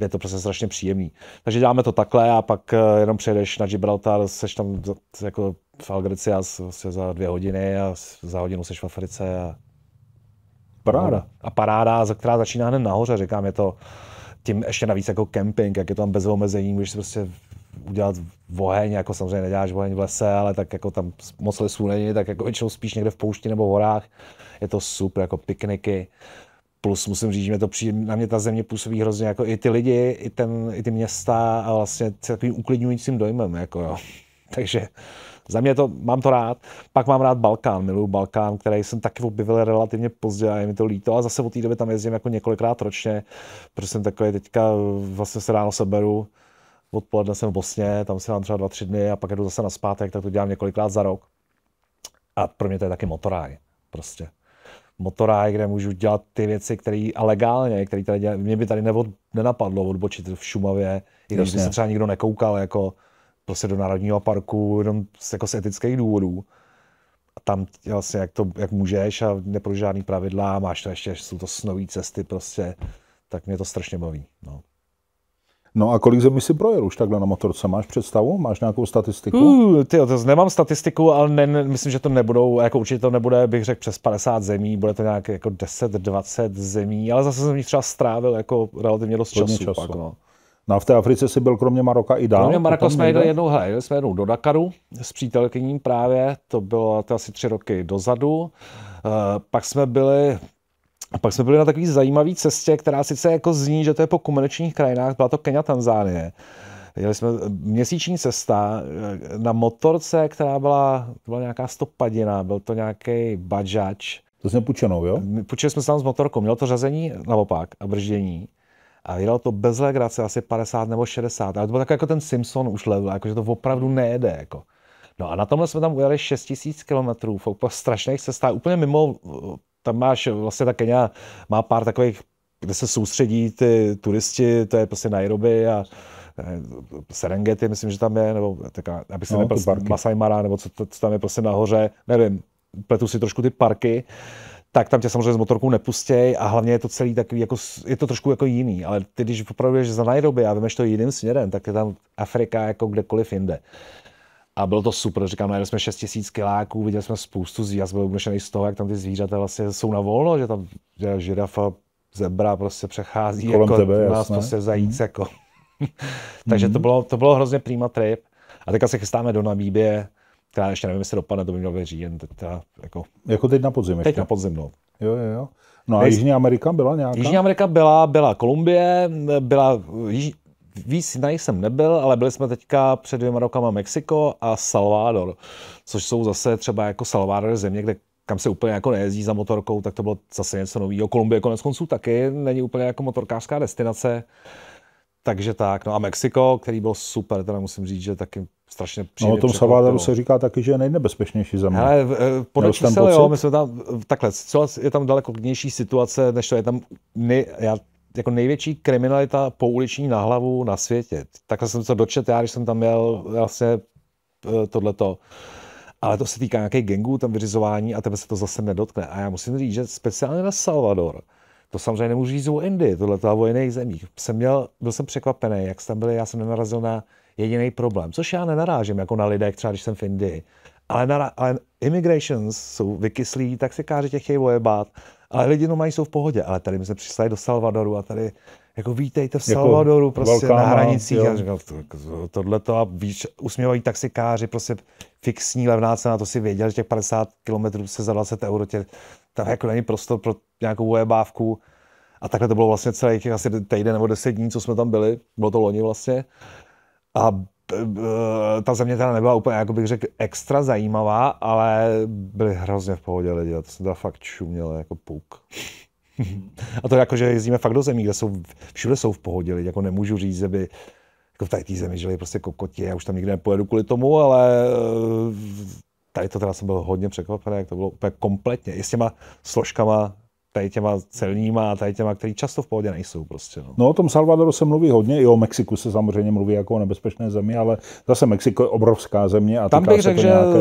je to prostě strašně příjemný. Takže děláme to takhle a pak eh, jenom přejdeš na Gibraltar, seš tam jako v a se vlastně za dvě hodiny a za hodinu seš v Africe a paráda. No. A paráda, za která začíná hned nahoře, říkám, je to tím ještě navíc jako kemping, jak je to tam bez omezení, můžeš si prostě udělat oheň, jako samozřejmě neděláš oheň v lese, ale tak jako tam moc lesů není, tak jako většinou spíš někde v poušti nebo v horách. Je to super, jako pikniky. Plus musím říct, že mě to přijde, na mě ta země působí hrozně jako i ty lidi, i, ten, i ty města a vlastně takovým uklidňujícím dojmem. Jako jo. Takže za mě to, mám to rád. Pak mám rád Balkán, miluju Balkán, který jsem taky objevil relativně pozdě a je mi to líto. A zase od té doby tam jezdím jako několikrát ročně, protože jsem takový teďka, vlastně se ráno seberu, odpoledne jsem v Bosně, tam si dám třeba dva, tři dny a pak jdu zase na zpátek, tak to dělám několikrát za rok. A pro mě to je taky motoráj, prostě motorách, kde můžu dělat ty věci, které a legálně, které tady dělá, mě by tady nevod, nenapadlo odbočit v Šumavě, i když by se třeba nikdo nekoukal jako prostě do Národního parku jenom z, jako z etických důvodů. A tam vlastně jak, to, jak můžeš a neprožádný žádný pravidla, máš to ještě, jsou to snové cesty prostě, tak mě to strašně baví. No. No a kolik zemí si projel už takhle na motorce? Máš představu? Máš nějakou statistiku? Uh, ty, to nemám statistiku, ale ne, ne, myslím, že to nebudou, jako určitě to nebude, bych řekl, přes 50 zemí, bude to nějak jako 10-20 zemí, ale zase jsem jich třeba strávil jako relativně dost času. času. Pak, no. No a v té Africe si byl kromě Maroka i dál? Kromě Maroka jsme jeli jednou, hej, jeli jsme jednou do Dakaru s přítelkyním právě, to bylo to asi tři roky dozadu. Uh, pak jsme byli, a pak jsme byli na takové zajímavé cestě, která sice jako zní, že to je po komerčních krajinách, byla to Kenya, Tanzánie. Jeli jsme měsíční cesta eh, na motorce, která byla, byla nějaká stopadina, byl to nějaký bažač. To jsme půjčenou, jo? Půjčili jsme se tam s motorkou, mělo to řazení naopak a brždění. A jelo to bez legrace asi 50 nebo 60. Ale to byl tak jako ten Simpson už level, jakože to opravdu nejede. Jako. No a na tomhle jsme tam ujeli 6000 km, po strašných cestách, úplně mimo tam máš vlastně ta Kenia má pár takových, kde se soustředí ty turisti, to je prostě Nairobi a eh, Serengeti, myslím, že tam je, nebo taká, abych si no, neprsl, Masai Mara, nebo co, co tam je prostě nahoře, nevím, pletu si trošku ty parky, tak tam tě samozřejmě s motorkou nepustěj a hlavně je to celý takový, jako, je to trošku jako jiný, ale ty když opravdu že za Nairobi a vemeš to jiným směrem, tak je tam Afrika jako kdekoliv jinde. A bylo to super, říkám, najeli jsme 6 tisíc kiláků, viděli jsme spoustu zvířat, byl unešený z toho, jak tam ty zvířata vlastně jsou na volno, že tam že žirafa, zebra prostě přechází kolem jako tebe, nás jasné. prostě zajíc mhm. mm. jako. Takže mm. to, mhm. bylo, to bylo hrozně prima trip. A teďka se chystáme do Namíbie, která ještě nevím, jestli dopadne, to by mělo být říjen. jako, jako teď na podzim Teď ještě. na podzim, no. Jo, jo, jo. No a Jižní Amerika byla nějaká? Jižní Amerika byla, byla Kolumbie, byla víc na jsem nebyl, ale byli jsme teďka před dvěma rokama Mexiko a Salvador, což jsou zase třeba jako Salvador země, kde kam se úplně jako nejezdí za motorkou, tak to bylo zase něco nového. Kolumbie konec konců taky není úplně jako motorkářská destinace. Takže tak, no a Mexiko, který byl super, teda musím říct, že taky strašně příjemně No o tom Salvadoru se říká taky, že je nejnebezpečnější země. Ale eh, podle čísel, jo, my jsme tam, takhle, je tam daleko klidnější situace, než to je tam, ne, já jako největší kriminalita pouliční na hlavu na světě. Takhle jsem to dočet já, když jsem tam měl vlastně eh, tohleto. Ale to se týká nějaké gengů, tam vyřizování a tebe se to zase nedotkne. A já musím říct, že speciálně na Salvador, to samozřejmě nemůžu říct o Indii, tohle a o jiných zemích. Jsem měl, byl jsem překvapený, jak tam byli, já jsem nenarazil na jediný problém, což já nenarážím jako na lidech, třeba když jsem v Indii. Ale, na, ale immigrations jsou vykyslí, tak se káže těch chtějí ojebát ale lidi no mají, jsou v pohodě. Ale tady my jsme přistali do Salvadoru a tady jako vítejte v jako Salvadoru, prostě jako prostě velká, na hranicích. říkal, to, tohle to a víš, usměvají taxikáři, prostě fixní levná cena, to si věděl, že těch 50 kilometrů se za 20 euro tě, tam jako není prostor pro nějakou ujebávku. A takhle to bylo vlastně celý asi týden nebo deset dní, co jsme tam byli, bylo to loni vlastně. A Eh, ta země teda nebyla úplně, jako bych řekl, extra zajímavá, ale byli hrozně v pohodě lidi a to se teda fakt šumělo jako puk. a to jako, že jezdíme fakt do zemí, kde jsou, všude jsou v pohodě lidi, jako nemůžu říct, že by jako v tady té zemi žili prostě kokotě, já už tam nikdy nepojedu kvůli tomu, ale eh, tady to teda jsem byl hodně překvapený, jak to bylo úplně kompletně, i s těma složkama tady těma celníma a tady těma, který často v pohodě nejsou prostě. No. no o tom Salvadoru se mluví hodně, i o Mexiku se samozřejmě mluví jako o nebezpečné zemi, ale zase Mexiko je obrovská země a Tam bych řekl, že nějaké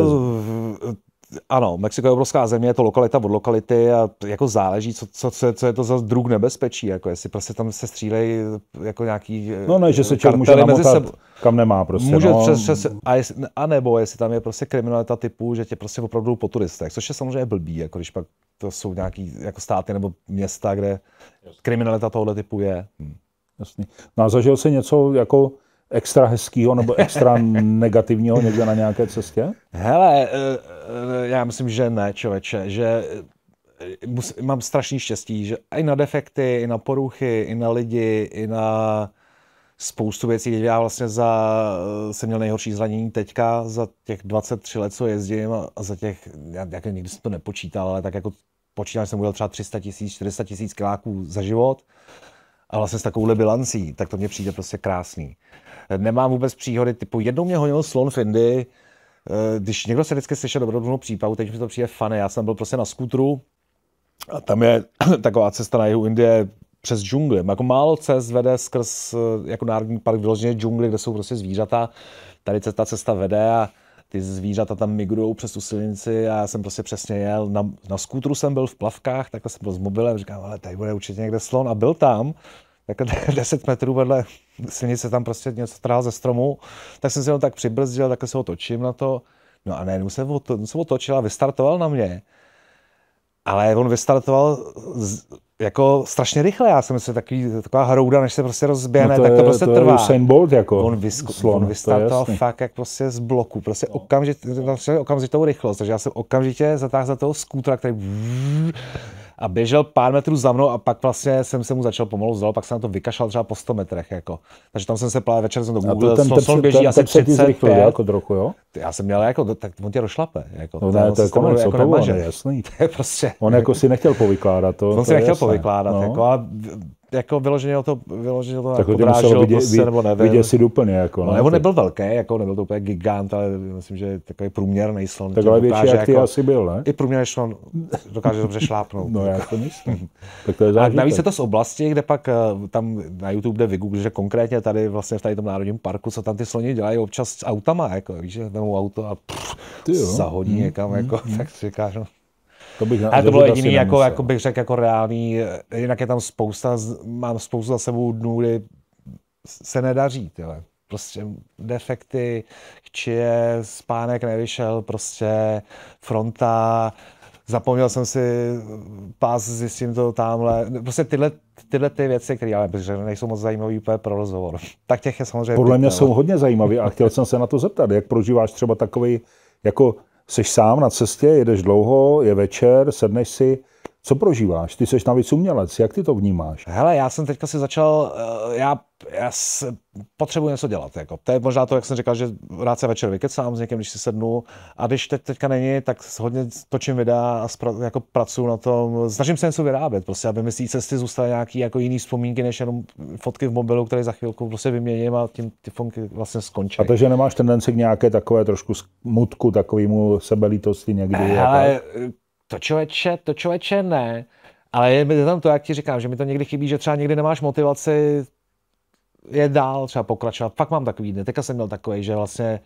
ano, Mexiko je obrovská země, je to lokalita od lokality a jako záleží, co, co, co, je, co je to za druh nebezpečí, jako jestli prostě tam se střílejí jako nějaký No eh, ne, že se člověk může namotat, se... kam nemá prostě. Může no. přes, přes, a, jest, a nebo jestli tam je prostě kriminalita typu, že tě prostě opravdu po turistech, což je samozřejmě blbý, jako když pak to jsou nějaký jako státy nebo města, kde kriminalita tohoto typu je. Hmm. Jasný. No a zažil jsi něco jako extra hezkýho nebo extra negativního někde na nějaké cestě? Hele, eh, eh, já myslím, že ne, člověče, že eh, mám strašný štěstí, že i na defekty, i na poruchy, i na lidi, i na spoustu věcí. Já vlastně za, jsem měl nejhorší zranění teďka za těch 23 let, co jezdím a, za těch, já, jak, nikdy jsem to nepočítal, ale tak jako počítal, že jsem udělal třeba 300 tisíc, 400 tisíc kiláků za život a vlastně s takovouhle bilancí, tak to mě přijde prostě krásný. Nemám vůbec příhody typu, jednou mě honil slon Findy, eh, když někdo se vždycky slyšel dobrodružnou přípravu, teď mi to přijde fany, já jsem byl prostě na skutru a tam je taková cesta na jihu Indie přes džungli. Jako málo cest vede skrz eh, jako národní park vyloženě džungli, kde jsou prostě zvířata. Tady ta cesta vede a ty zvířata tam migrují přes tu silnici a já jsem prostě přesně jel, na, na skútru jsem byl v plavkách, takhle jsem byl s mobilem, říkám, ale tady bude určitě někde slon a byl tam, tak 10 metrů vedle silnice tam prostě něco trhal ze stromu, tak jsem se ho tak přibrzdil, takhle se ho točím na to, no a najednou se, oto, se otočil a vystartoval na mě, ale on vystartoval z, jako strašně rychle. Já jsem si takový, taková hrouda, než se prostě rozběhne, no tak to je, prostě to trvá. Je Bolt jako on, vysku, slon, on vystartoval fakt jak prostě z bloku, prostě no. okamžitě, okamžitou rychlost. Takže já jsem okamžitě zatáhl za toho skútra, který a běžel pár metrů za mnou a pak vlastně jsem se mu začal pomalu vzdal, pak jsem na to vykašlal třeba po 100 metrech. Jako. Takže tam jsem se plál večer, jsem to Google, ten, ten, ten, běží ten, asi 35. jako trochu, jo? Já jsem měl jako, tak on tě rošlape, Jako, no, ne, to je konec, jako to bylo, jasný. To je prostě... On jako si nechtěl povykládat. To, on to si nechtěl povykládat, no. jako, ale jako vyloženě to, vyloženě to tak jako to vidě, vidět, vidě, nebo nevím. Viděl si úplně, jako. No, no. nebo nebyl velký, jako nebyl to úplně gigant, ale myslím, že takový průměrný slon. Takhle větší, jak ty jako, asi byl, ne? I průměrný slon dokáže dobře šlápnout. no já jako. to myslím. tak to je zážitek. A navíc je to z oblasti, kde pak eh, tam na YouTube jde vygooglíš, že konkrétně tady vlastně v tady tom národním parku, co tam ty sloni dělají občas s autama, jako víš, že auto a pff, zahodí hmm. někam, hmm. jako, mhm. tak říkáš, no. To bych Ale to bylo jediný, jako, jako bych řekl, jako reálný. Eh, jinak je tam spousta, mám spoustu za sebou dnů, kdy se nedaří, tyhle. Prostě defekty, či je spánek nevyšel, prostě fronta, zapomněl jsem si eh, pás, zjistím to tamhle. Prostě tyhle, tyhle ty věci, které ale protože nejsou moc zajímavé úplně pro rozhovor. Tak těch je samozřejmě... Podle mě jsou no. hodně zajímavé a chtěl jsem se na to zeptat, jak prožíváš třeba takový jako jsi sám na cestě, jedeš dlouho, je večer, sedneš si, co prožíváš? Ty seš navíc umělec, jak ty to vnímáš? Hele, já jsem teďka si začal, eh, já, já potřebuji něco dělat. Jako. To je možná to, jak jsem říkal, že rád se večer vykecám s někým, když si sednu. A když teď, teďka není, tak hodně točím videa a spra, jako pracuji na tom. Snažím se něco vyrábět, prostě, aby mi z té cesty zůstaly nějaké jako jiné vzpomínky, než jenom fotky v mobilu, které za chvilku prostě vyměním a tím ty fotky vlastně skončí. A takže nemáš tendenci k nějaké takové trošku smutku, takovému sebelítosti někdy? Jako- hele, jako? to člověče, to člověče ne, ale je mi tam to, jak ti říkám, že mi to někdy chybí, že třeba někdy nemáš motivaci je dál třeba pokračovat. Fakt mám takový dny. Teďka jsem měl takový, že vlastně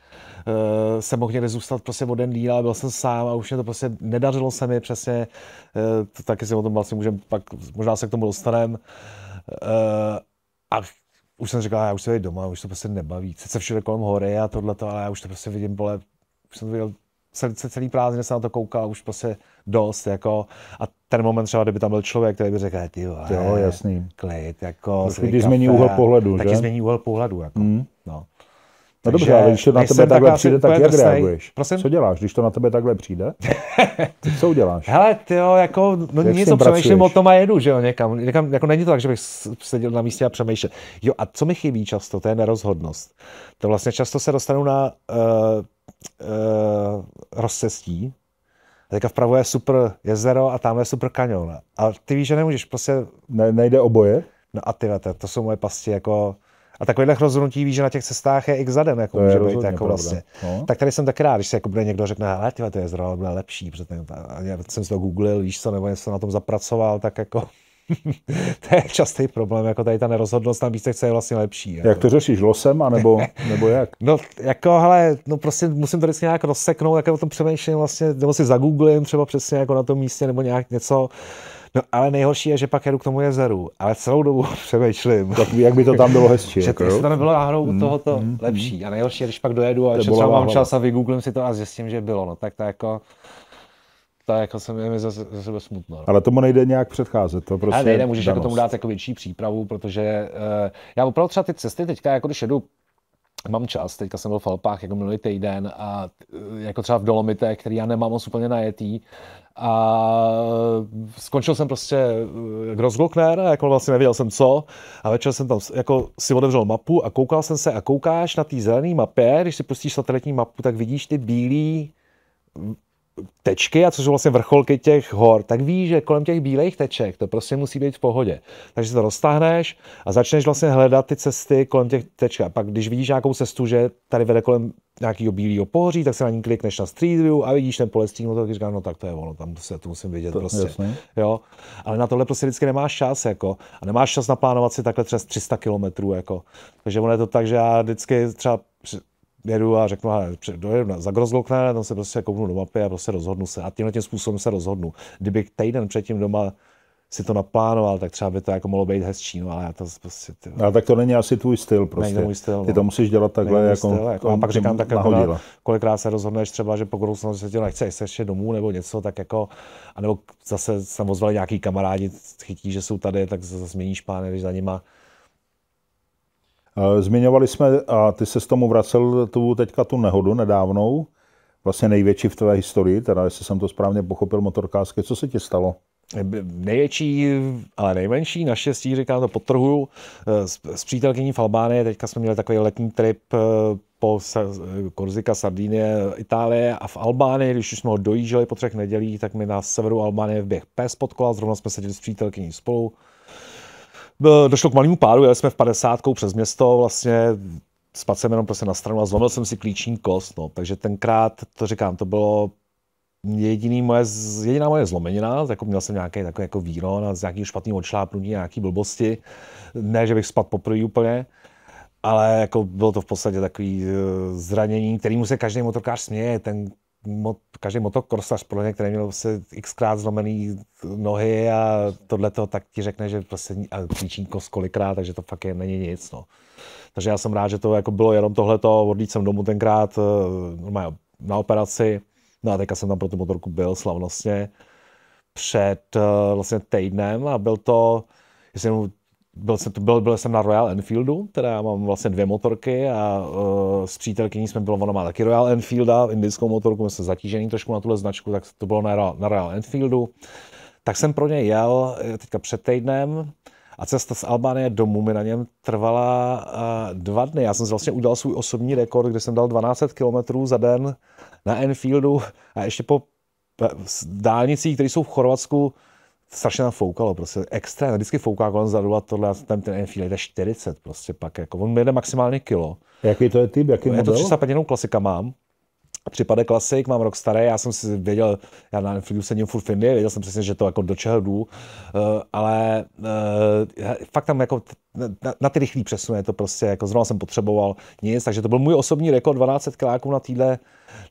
uh, jsem mohl někde zůstat prostě o den díl, ale byl jsem sám a už mě to prostě nedařilo se mi přesně. Uh, to taky si o tom vlastně můžeme pak, možná se k tomu dostanem. Uh, a už jsem říkal, já už se jdu doma, už to prostě nebaví. Sice všude kolem hory a tohle, ale já už to prostě vidím, bole, už jsem to viděl srdce celý prázdně se na to kouká už prostě dost, jako, a ten moment třeba, kdyby tam byl člověk, který by řekl, ty jo, jasný. klid, jako, Když změní úhel pohledu, Taky že? změní úhel pohledu, jako, mm. no. No dobře, ale když to na tebe takhle přijde, tak jak drsnej. reaguješ? Prosím? Co děláš, když to na tebe takhle přijde? Ty co uděláš? Hele, ty jo, jako, no jak něco přemýšlím o tom a jedu, že jo, někam. někam. Jako není to tak, že bych seděl na místě a přemýšlel. Jo, a co mi chybí často, to je nerozhodnost. To vlastně často se dostanu na uh, uh, rozcestí, a teďka vpravo je super jezero a tamhle je super kanion. A ty víš, že nemůžeš prostě... Ne, nejde oboje? No a ty, to jsou moje pasti jako a takovýhle rozhodnutí ví, že na těch cestách je i den, jako to může být jako vlastně. No. Tak tady jsem tak rád, když se jako bude někdo řekne, ale tyhle, to je zrovna bude lepší, protože já jsem si to googlil, víš co, nebo jsem na tom zapracoval, tak jako to je častý problém, jako tady ta nerozhodnost na co je vlastně lepší. Jako. Jak to řešíš, losem, anebo, nebo jak? no, jako, hele, no prostě musím to vždycky nějak rozseknout, jak o tom přemýšlím vlastně, nebo si zagooglím třeba přesně jako na tom místě, nebo nějak něco. No ale nejhorší je, že pak jedu k tomu jezeru, ale celou dobu přemýšlím. Tak jak by to tam bylo hezčí. že jako, to nebylo náhodou u mm-hmm, tohoto mm, lepší. A nejhorší je, když pak dojedu a ještě třeba mám čas a vygooglím si to a zjistím, že bylo. No tak to jako to jako se mi za, zase sebe smutno. No. Ale tomu nejde nějak předcházet, to prostě Ale nejde, můžeš jako danost. jako tomu dát jako větší přípravu, protože uh, já opravdu třeba ty cesty teďka, jako když jedu mám čas, teďka jsem byl v Alpách jako minulý týden a e, jako třeba v Dolomitech, který já nemám moc úplně najetý, a skončil jsem prostě Grossglockner, e, jako vlastně nevěděl jsem co. A večer jsem tam jako si otevřel mapu a koukal jsem se a koukáš na té zelené mapě, když si pustíš satelitní mapu, tak vidíš ty bílé tečky a co jsou vlastně vrcholky těch hor, tak víš, že kolem těch bílých teček to prostě musí být v pohodě. Takže to roztáhneš a začneš vlastně hledat ty cesty kolem těch teček. A pak když vidíš nějakou cestu, že tady vede kolem nějakého bílého pohoří, tak se na ní klikneš na Street View a vidíš ten polec no tak říkáš, no tak to je ono, tam se to musím vidět to, prostě. Jasný. Jo? Ale na tohle prostě vždycky nemáš čas, jako. A nemáš čas naplánovat si takhle třeba 300 kilometrů, jako. Takže ono je to tak, že já vždycky třeba jedu a řeknu, hele, dojedu za Grozlokne, tam se prostě kouknu do mapy a prostě rozhodnu se. A tímhle tím způsobem se rozhodnu. Kdybych týden předtím doma si to naplánoval, tak třeba by to jako mohlo být hezčí, no ale já to prostě... Ty... A no, tak to není asi tvůj styl prostě. Není to můj styl, no. Ty to no. musíš dělat takhle není jako, styl, jako... A pak říkám tak, jako, kolikrát se rozhodneš třeba, že po budoucnosti se tě nechce, jestli ještě domů nebo něco, tak jako... A nebo zase samozřejmě nějaký kamarádi, chytí, že jsou tady, tak zase změníš pány, když za nima. Eh, zmiňovali jsme, a ty se s tomu vracel, tu, teďka tu nehodu nedávnou, vlastně největší v tvé historii, teda jestli jsem to správně pochopil, motorkářské. Co se ti stalo? Největší, ale nejmenší, naštěstí, říkám to, potrhuju, eh, s, s přítelkyní v Albánie, teďka jsme měli takový letní trip eh, po Korzika, Sardinie, Itálie a v Albánii, když už jsme ho dojížděli po třech nedělích, tak mi na severu Albánie vběh pes pod kola, zrovna jsme seděli s přítelkyní spolu došlo k malému pádu, jeli jsme v 50 přes město, vlastně spadl jsem jenom prostě na stranu a zlomil jsem si klíční kost, no. takže tenkrát, to říkám, to bylo jediný moje, jediná moje zlomenina, jako měl jsem nějaký takový jako výron a z nějakého špatného odšlápnutí, nějaký blbosti, ne, že bych spadl poprvé úplně, ale jako bylo to v podstatě takový eh, zranění, kterýmu se každý motorkář směje, ten mot, každý motokrosař, pro mě, který měl se xkrát zlomený nohy a tohle to, tak ti řekne, že prostě a klíčínko z kolikrát, takže to fakt je, není nic. No. Takže já jsem rád, že to jako bylo jenom tohleto, odlít jsem domů tenkrát eh, normálně na operaci, no a teďka jsem tam pro tu motorku byl slavnostně před eh, vlastně týdnem a byl to, jestli jenom byl jsem, byl, byl jsem na Royal Enfieldu, teda já mám vlastně dvě motorky a uh, s přítelkyní jsme bylo, ono má taky Royal Enfielda, indickou motorku, my jsme zatížený trošku na tuhle značku, tak to bylo na, na Royal Enfieldu. Tak jsem pro ně jel e, teďka před týdnem a cesta z Albánie domů mi na něm trvala uh, dva dny. Já jsem vlastně udělal svůj osobní rekord, kde jsem dal 12 km za den na Enfieldu a ještě po dálnicích, které jsou v Chorvatsku, strašně tam foukalo, prostě extrém, vždycky fouká kolem zadu a tohle, tam ten Enfield je 40 prostě pak, jako on jede maximálně kilo. Jaký to je typ, jaký model? Je to 305 klasika mám, připade klasik, mám rok staré, já jsem si věděl, já na Enfieldu sedím furt findy, věděl jsem přesně, že to jako do čeho jdu, eh, ale eh, fakt tam jako na, na ty rychlý přesuny to prostě, jako zrovna jsem potřeboval nic, takže to byl můj osobní rekord 12 kiláků na téhle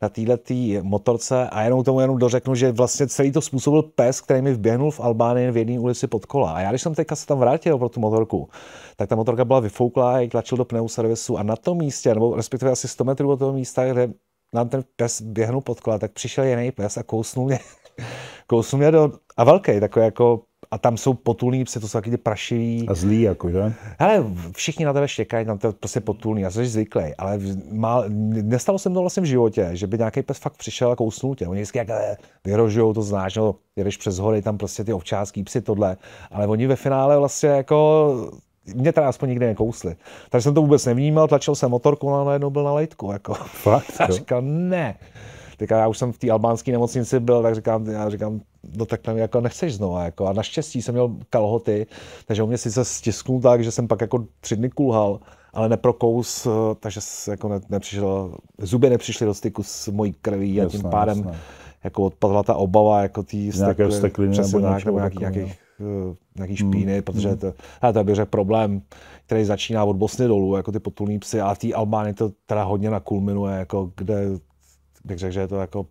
na této motorce a jenom tomu jenom dořeknu, že vlastně celý to způsobil pes, který mi vběhnul v Albánii v jedné ulici pod kola. A já když jsem teďka se tam vrátil pro tu motorku, tak ta motorka byla vyfouklá, jak tlačil do servisu a na tom místě, nebo respektive asi 100 metrů od toho místa, kde nám ten pes běhnul pod kola, tak přišel jiný pes a kousnul mě, kousnul mě do, a velký, takový jako a tam jsou potulní psy, to jsou taky ty prašivý. A zlí jako, že? Hele, všichni na tebe štěkají, tam to prostě potulní, já jsem zvyklý, ale má, nestalo se mnou vlastně v životě, že by nějaký pes fakt přišel a kousnul tě. Oni vždycky jak vyrožujou, to znáš, no, jedeš přes hory, tam prostě ty ovčářský psy, tohle, ale oni ve finále vlastně jako mě teda aspoň nikdy nekousli. Takže jsem to vůbec nevnímal, tlačil jsem motorku, ale no, najednou byl na lejtku. Jako. Fakt, a říkal, ne. Teďka já už jsem v té albánské nemocnici byl, tak říkám, já říkám, no tak tam jako nechceš znovu, Jako. A naštěstí jsem měl kalhoty, takže on mě sice stisknul tak, že jsem pak jako tři dny kulhal, ale neprokous, takže jako ne, nepřišel, zuby nepřišly do styku s mojí krví a tím pádem jasné. jako odpadla ta obava jako tý nějaké stekliny, přesně nebo, nebo nějaký, nějakých, no. eh, nějaký hmm, špíny, hmm. protože to, to je problém, který začíná od Bosny dolů, jako ty potulní psy, a v té Albánii to teda hodně nakulminuje, jako kde bych řekl, že je to jako,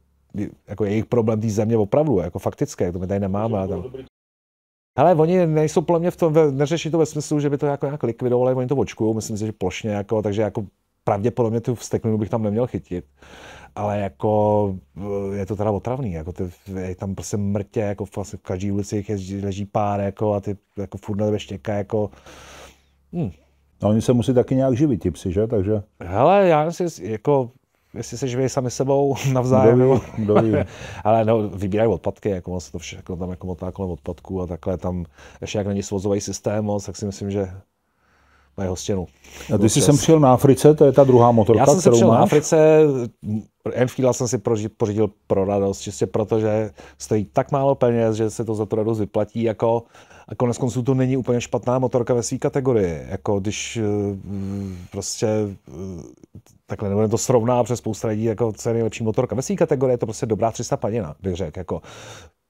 jako jejich problém té země opravdu, jako faktické, to my tady nemáme. A tam. Hele, oni nejsou podle mě v tom, neřeší to ve smyslu, že by to jako nějak likvidovali, oni to očkují, myslím si, že plošně, jako, takže jako pravděpodobně tu vsteklinu bych tam neměl chytit. Ale jako eh, je to teda otravný, jako ty, je tam prostě mrtě, jako vlastně v, v každé ulici jich leží pár, jako a ty jako furt na tebe jako... Hm. A no, oni se musí taky nějak živit, ti psi, že? Takže... Hele, já si, jako, jestli se živí sami sebou navzájem. Kdo ví, kdo ví. Ale no, vybírají odpadky, jako se to všechno jako tam jako motá kolem odpadků a takhle tam, ještě jak není svozový systém moc, tak si myslím, že mají hostinu. A ty jsi sem přijel na Africe, to je ta druhá motorka, Já jsem se přijel máš? na Africe, Enfield jsem si pořídil pro radost, čistě proto, že stojí tak málo peněz, že se to za to radost vyplatí, jako a konec konců to není úplně špatná motorka ve své kategorii. Jako když eh, prostě eh, takhle nebudeme to srovná přes spousta lidí, jako co je nejlepší motorka ve své kategorii, je to prostě dobrá 300 panina, bych řekl. Jako,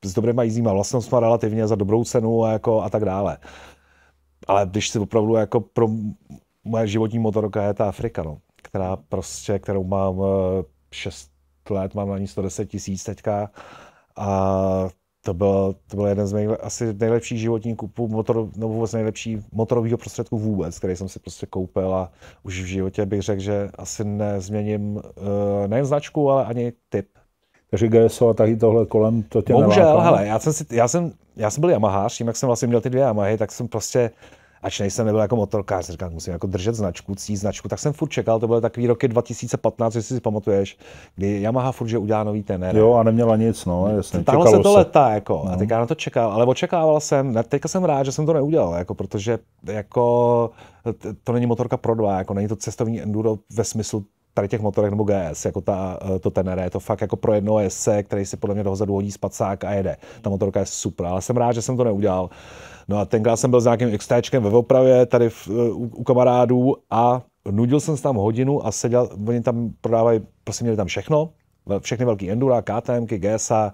s dobrýma jízdníma vlastnostmi relativně za dobrou cenu a, jako, a tak dále. Ale když si opravdu jako pro moje životní motorka je ta Afrika, no, která prostě, kterou mám 6 eh, let, mám na ní 110 tisíc teďka a to byl, to byl jeden z mých asi nejlepších životních kupů, motor, nebo vůbec nejlepší motorového prostředku vůbec, který jsem si prostě koupil a už v životě bych řekl, že asi nezměním uh, nejen značku, ale ani typ. Takže GSO a taky tohle kolem, to tě Bohužel, hele, já jsem, si, já, jsem, já jsem byl Yamahář, tím jak jsem vlastně měl ty dvě Yamahy, tak jsem prostě uh, ač nejsem nebyl jako motorkář, říkám, musím jako držet značku, cít značku, tak jsem furt čekal, to byly takový roky 2015, jestli si pamatuješ, kdy Yamaha furt, že udělá nový ten. Jo, a neměla nic, no, jasně, Táhlo se to se. leta, jako, no. a teďka na to čekal, ale očekával jsem, teďka jsem rád, že jsem to neudělal, jako, protože jako, to není motorka pro dva, jako není to cestovní enduro ve smyslu tady těch motorek nebo GS, jako ta, eh, to Tenere, je to fakt jako pro jedno S, e, který si podle mě dohozadu hodí spacák a jede. Ta motorka je super, ale jsem rád, že jsem to neudělal. No a tenkrát jsem byl s nějakým XTčkem ve opravě tady v, eh, u, u kamarádů a nudil jsem se tam hodinu a seděl, oni tam prodávají, prostě měli tam všechno, všechny velký Endura, KTMky, GSA,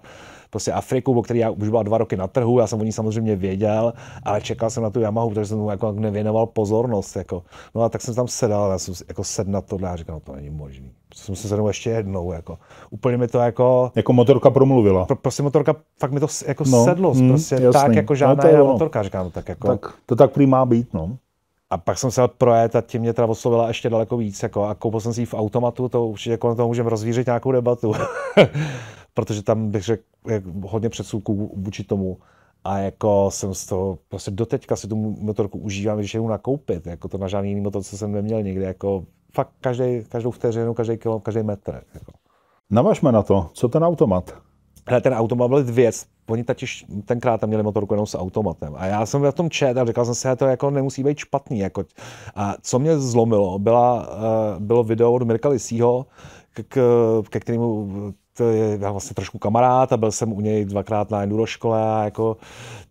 prostě Afriku, o které já už byla dva roky na trhu, já jsem o ní samozřejmě věděl, ale čekal jsem na tu Yamahu, protože jsem mu jako nevěnoval pozornost. Jako. No a tak jsem tam sedal, já jsem jako sedl na tohle a říkal, no to není možný. Jsem se sedl ještě jednou, jako. Úplně mi to jako... Jako motorka promluvila. Pro, prostě motorka, fakt mi to jako no, sedlo, mm, prostě jasný. tak jako no, žádná no, je ono. motorka, říkám, no, tak jako... Tak, to tak prý má být, no. A pak jsem se projet a tím mě teda oslovila ještě daleko víc. Jako, a koupil jsem si ji v automatu, to určitě na to můžeme rozvířit nějakou debatu. protože tam bych řekl jak, hodně předsudků vůči tomu. A jako jsem z toho, prostě doteďka si tu motorku užívám, když jdu nakoupit, jako to na žádný jiný motor, co jsem neměl nikdy, jako fakt každý, každou vteřinu, každý kilo, každý metr. Jako. Navažme na to, co ten automat? Hele, ten automat byl věc, oni totiž tenkrát tam měli motorku jenom s automatem. A já jsem v tom čet a říkal jsem si, že to jako nemusí být špatný. Jako. A co mě zlomilo, byla, eh, bylo video od Mirka Lisího, k, ke kterému je vlastně trošku kamarád a byl jsem u něj dvakrát na enduro škole a jako,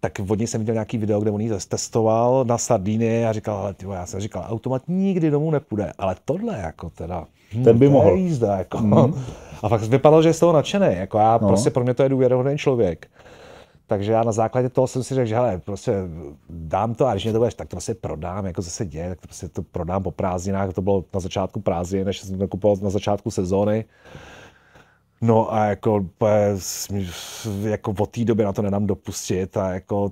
tak od něj jsem viděl nějaký video, kde on ji testoval na Sardíny a říkal, ale tyvo, já jsem říkal, automat nikdy domů nepůjde, ale tohle jako teda, hm, ten by mohl. Jízda, jako. Hmm. A fakt vypadalo, že je z toho nadšený, jako já no. prostě pro mě to je důvěrohodný člověk. Takže já na základě toho jsem si řekl, že hele, prostě dám to a když mě to budeš, tak to prostě prodám, jako zase děje, tak to prostě to prodám po prázdninách, to bylo na začátku prázdniny, než jsem to kupoval na začátku sezóny. No a jako, eh, jako od té doby na to nenám dopustit a jako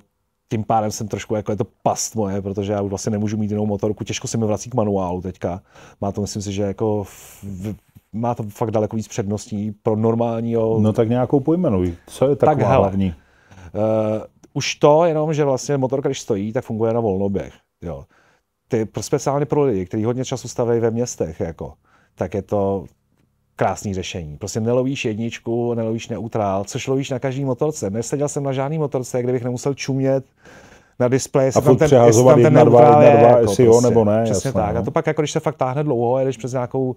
tím pádem jsem trošku, jako je to past moje, protože já už vlastně nemůžu mít jinou motorku, těžko se mi vrací k manuálu teďka. Má to, myslím si, že jako v, má to fakt daleko víc předností pro normálního... No tak nějakou pojmenuj, co je taková tak, hele, hlavní? Uh, už to jenom, že vlastně motorka, když stojí, tak funguje na volnoběh. Jo. Ty, speciálně pro lidi, kteří hodně času staví ve městech, jako, tak je to krásný řešení. Prostě nelovíš jedničku, nelovíš neutrál, což lovíš na každý motorce. Neseděl jsem na žádný motorce, kde bych nemusel čumět na displeji, jestli tam ten, jestli tam ten neutrál je. Dva, jako, SEO, prostě, nebo ne, přesně jasno, tak. No. A to pak, jako, když se fakt táhne dlouho, jedeš přes nějakou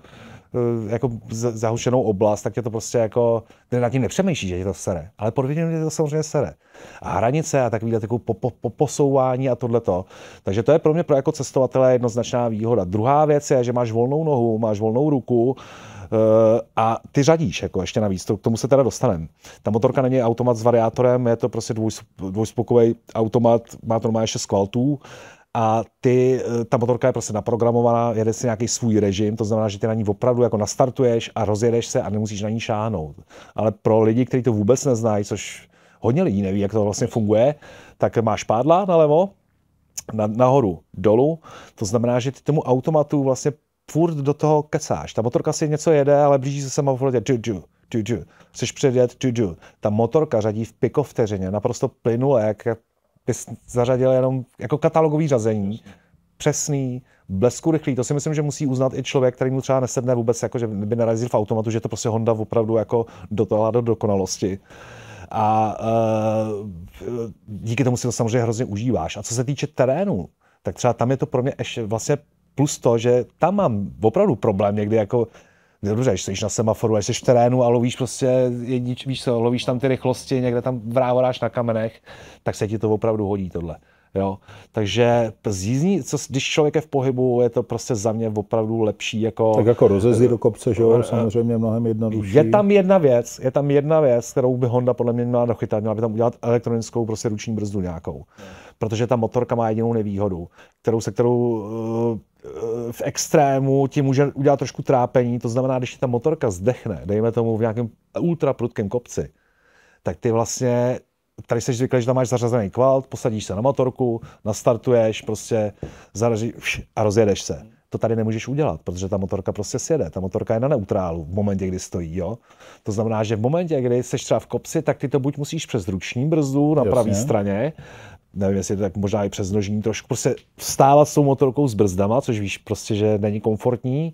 eh, jako zahušenou oblast, tak je to prostě jako, ty na tím nepřemýšlí, že tě to sere, ale podvědomě je to samozřejmě sere. A hranice a takovýhle takovou po, po, po posouvání a tohleto. Takže to je pro mě pro jako cestovatele jednoznačná výhoda. Druhá věc je, že máš volnou nohu, máš volnou ruku, Eh, a ty řadíš, jako ještě navíc, to, k tomu se teda dostaneme. Ta motorka není automat s variátorem, je to prostě dvoj, dvojspokový automat, má to normálně 6 kvaltů a ty, eh, ta motorka je prostě naprogramovaná, jede si nějaký svůj režim, to znamená, že ty na ní opravdu jako nastartuješ a rozjedeš se a nemusíš na ní šáhnout. Ale pro lidi, kteří to vůbec neznají, což hodně lidí neví, jak to vlastně funguje, tak máš pádla nalevo, na, nahoru, dolů. To znamená, že ty tomu automatu vlastně furt do toho kecáš. Ta motorka si něco jede, ale blíží se sama du, du, Chceš předjet, du, du. Ta motorka řadí v vteřině, naprosto plynule, jak bys zařadil jenom jako katalogový řazení. Přesný, blesku rychlý, to si myslím, že musí uznat i člověk, který mu třeba nesedne vůbec, jako že by narazil v automatu, že to prostě Honda opravdu jako do toho do dokonalosti a uh, díky tomu si to samozřejmě hrozně užíváš. A co se týče terénu, tak třeba tam je to pro mě ještě vlastně plus to, že tam mám opravdu problém někdy jako Dobře, jsi na semaforu, jsi v terénu a lovíš prostě jednič, víš co, lovíš tam ty rychlosti, někde tam vrávoráš na kamenech, tak se ti to opravdu hodí tohle. Jo? Takže z jízdní, co, když člověk je v pohybu, je to prostě za mě opravdu lepší. Jako, tak jako rozezdy do kopce, že jo, samozřejmě mnohem jednodušší. Je tam jedna věc, je tam jedna věc, kterou by Honda podle mě měla dochytat, měla by tam udělat elektronickou prostě ruční brzdu nějakou protože ta motorka má jedinou nevýhodu, kterou se kterou eh, v extrému ti může udělat trošku trápení, to znamená, když ta motorka zdechne, dejme tomu v nějakém ultra prudkém kopci, tak ty vlastně tady se zvyklý, že tam máš zařazený kvalt, posadíš se na motorku, nastartuješ, prostě zaražíš a rozjedeš se. To tady nemůžeš udělat, protože ta motorka prostě sjede. Ta motorka je na neutrálu v momentě, kdy stojí. Jo? To znamená, že v momentě, kdy jsi třeba v kopci, tak ty to buď musíš přes ruční brzdu na pravé straně, nevím, jestli to tak možná i přes nožní trošku, prostě vstávat s tou motorkou s brzdama, což víš prostě, že není komfortní.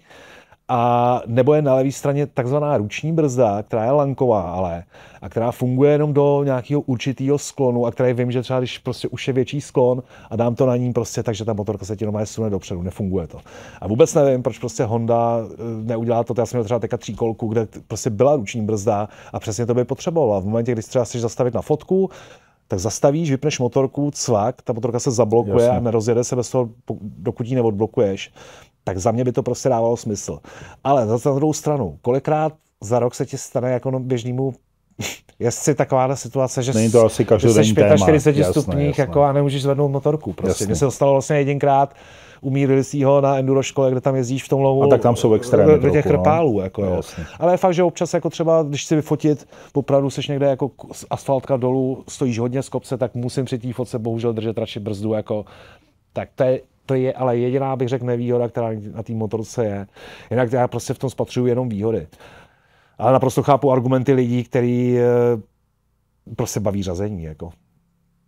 A nebo je na levé straně takzvaná ruční brzda, která je lanková, ale a která funguje jenom do nějakého určitého sklonu a která vím, že třeba když prostě už je větší sklon a dám to na ní prostě, takže ta motorka se ti normálně sune dopředu, nefunguje to. A vůbec nevím, proč prostě Honda eh, neudělá to. Já jsem měl třeba teďka tříkolku, kde prostě byla ruční brzda a přesně to by potřebovala. V momentě, když třeba chceš zastavit na fotku, tak zastavíš, vypneš motorku, cvak, ta motorka se zablokuje Jasně. a nerozjede se bez toho, dokud ji neodblokuješ. Tak za mě by to prostě dávalo smysl. Ale za druhou stranu, kolikrát za rok se ti stane jako no, běžnému jestli takováhle situace, že Není to asi jsi 45 stupních Jako a nemůžeš zvednout motorku. Prostě. Mně se to stalo vlastně jedinkrát, umírili si ho na enduro škole, kde tam jezdíš v tom lovu. A tak tam jsou extrémy. Do těch krpálů, no. jako jo. Ale Ale fakt, že občas jako třeba, když si vyfotit, opravdu seš někde jako z asfaltka dolů, stojíš hodně z kopce, tak musím při té fotce bohužel držet radši brzdu, jako tak to je, to je ale jediná, bych řekl, nevýhoda, která na té motorce je. Jinak já prostě v tom spatřuju jenom výhody. Ale naprosto chápu argumenty lidí, kteří eh, prostě baví řazení. Jako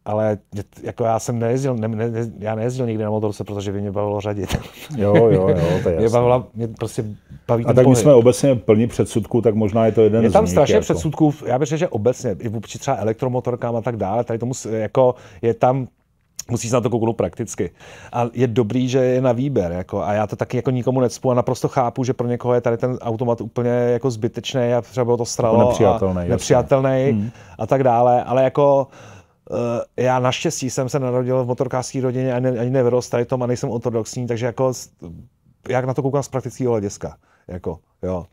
ale jako já jsem nejezdil, ne, ne, já nejezdil nikdy na motorce, protože by mě bavilo řadit. Jo, jo, jo, to je Mě bavila, mě prostě baví A tak pohyb. my jsme obecně plní předsudků, tak možná je to jeden je tam nich, strašně jako. předsudků, já bych řekl, že obecně, i vůči třeba elektromotorkám a tak dále, tady tomu jako je tam musíš na to kouknout prakticky. A je dobrý, že je na výběr. Jako, a já to taky jako nikomu necpu a naprosto chápu, že pro někoho je tady ten automat úplně jako zbytečný a třeba bylo to stralo. nepřijatelný. Jako a, nepřijatelný hmm. a tak dále. Ale jako Eh, já naštěstí jsem se narodil v motorkářské rodině, a ani nevyrost tady tom a nejsem ortodoxní, takže jako jak na to koukám z praktického hlediska. Jako, jo.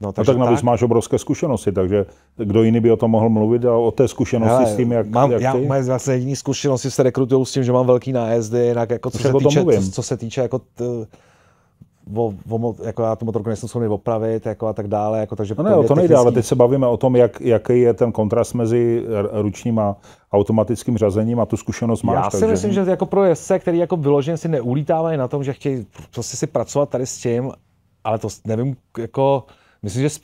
No, no takže no tak navíc tak. máš obrovské zkušenosti, takže kdo jiný by o tom mohl mluvit a o té zkušenosti já, s tím, jak, mám, jak ty? Já mám vlastně jediný zkušenosti se rekrutují s tím, že mám velký nájezdy, jinak jako co, se jako týče, co, co se týče jako t, o, o, jako já tu motorku nejsem schopný opravit jako a tak dále. Jako, takže no ne, to technický... nejde, ale teď se bavíme o tom, jak, jaký je ten kontrast mezi ručním a automatickým řazením a tu zkušenost máš. Já si takže... myslím, že jako pro jezdce, který jako vyložen si neulítávají na tom, že chtějí prostě si pracovat tady s tím, ale to nevím, jako myslím, že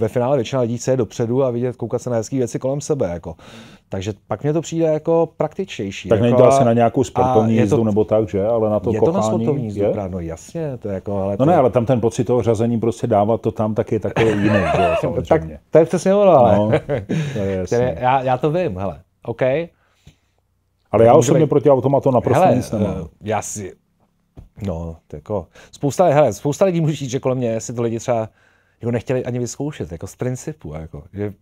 ve finále většina lidí chce dopředu a vidět, koukat se na hezké věci kolem sebe. Jako. Takže pak mě to přijde jako praktičtější. Tak jako nejde asi na nějakou sportovní jízdu to, nebo tak, že? Ale na to je kochání. to na sportovní jízdu, Právě, no jasně. To je jako, ale no to... ne, ale tam ten pocit toho řazení prostě dávat to tam taky takový jiný, že? Samozřejmě. tak to je přesně ono, ale. No, to je jasný. já, já, to vím, hele. OK. Ale já osobně být... proti automatu naprosto hele, nic nemám. Eh, já si... No, jako... Spousta, hele, spousta lidí říct, že kolem mě si to lidi třeba jako nechtěli ani vyzkoušet, jako z principu. Jako, že,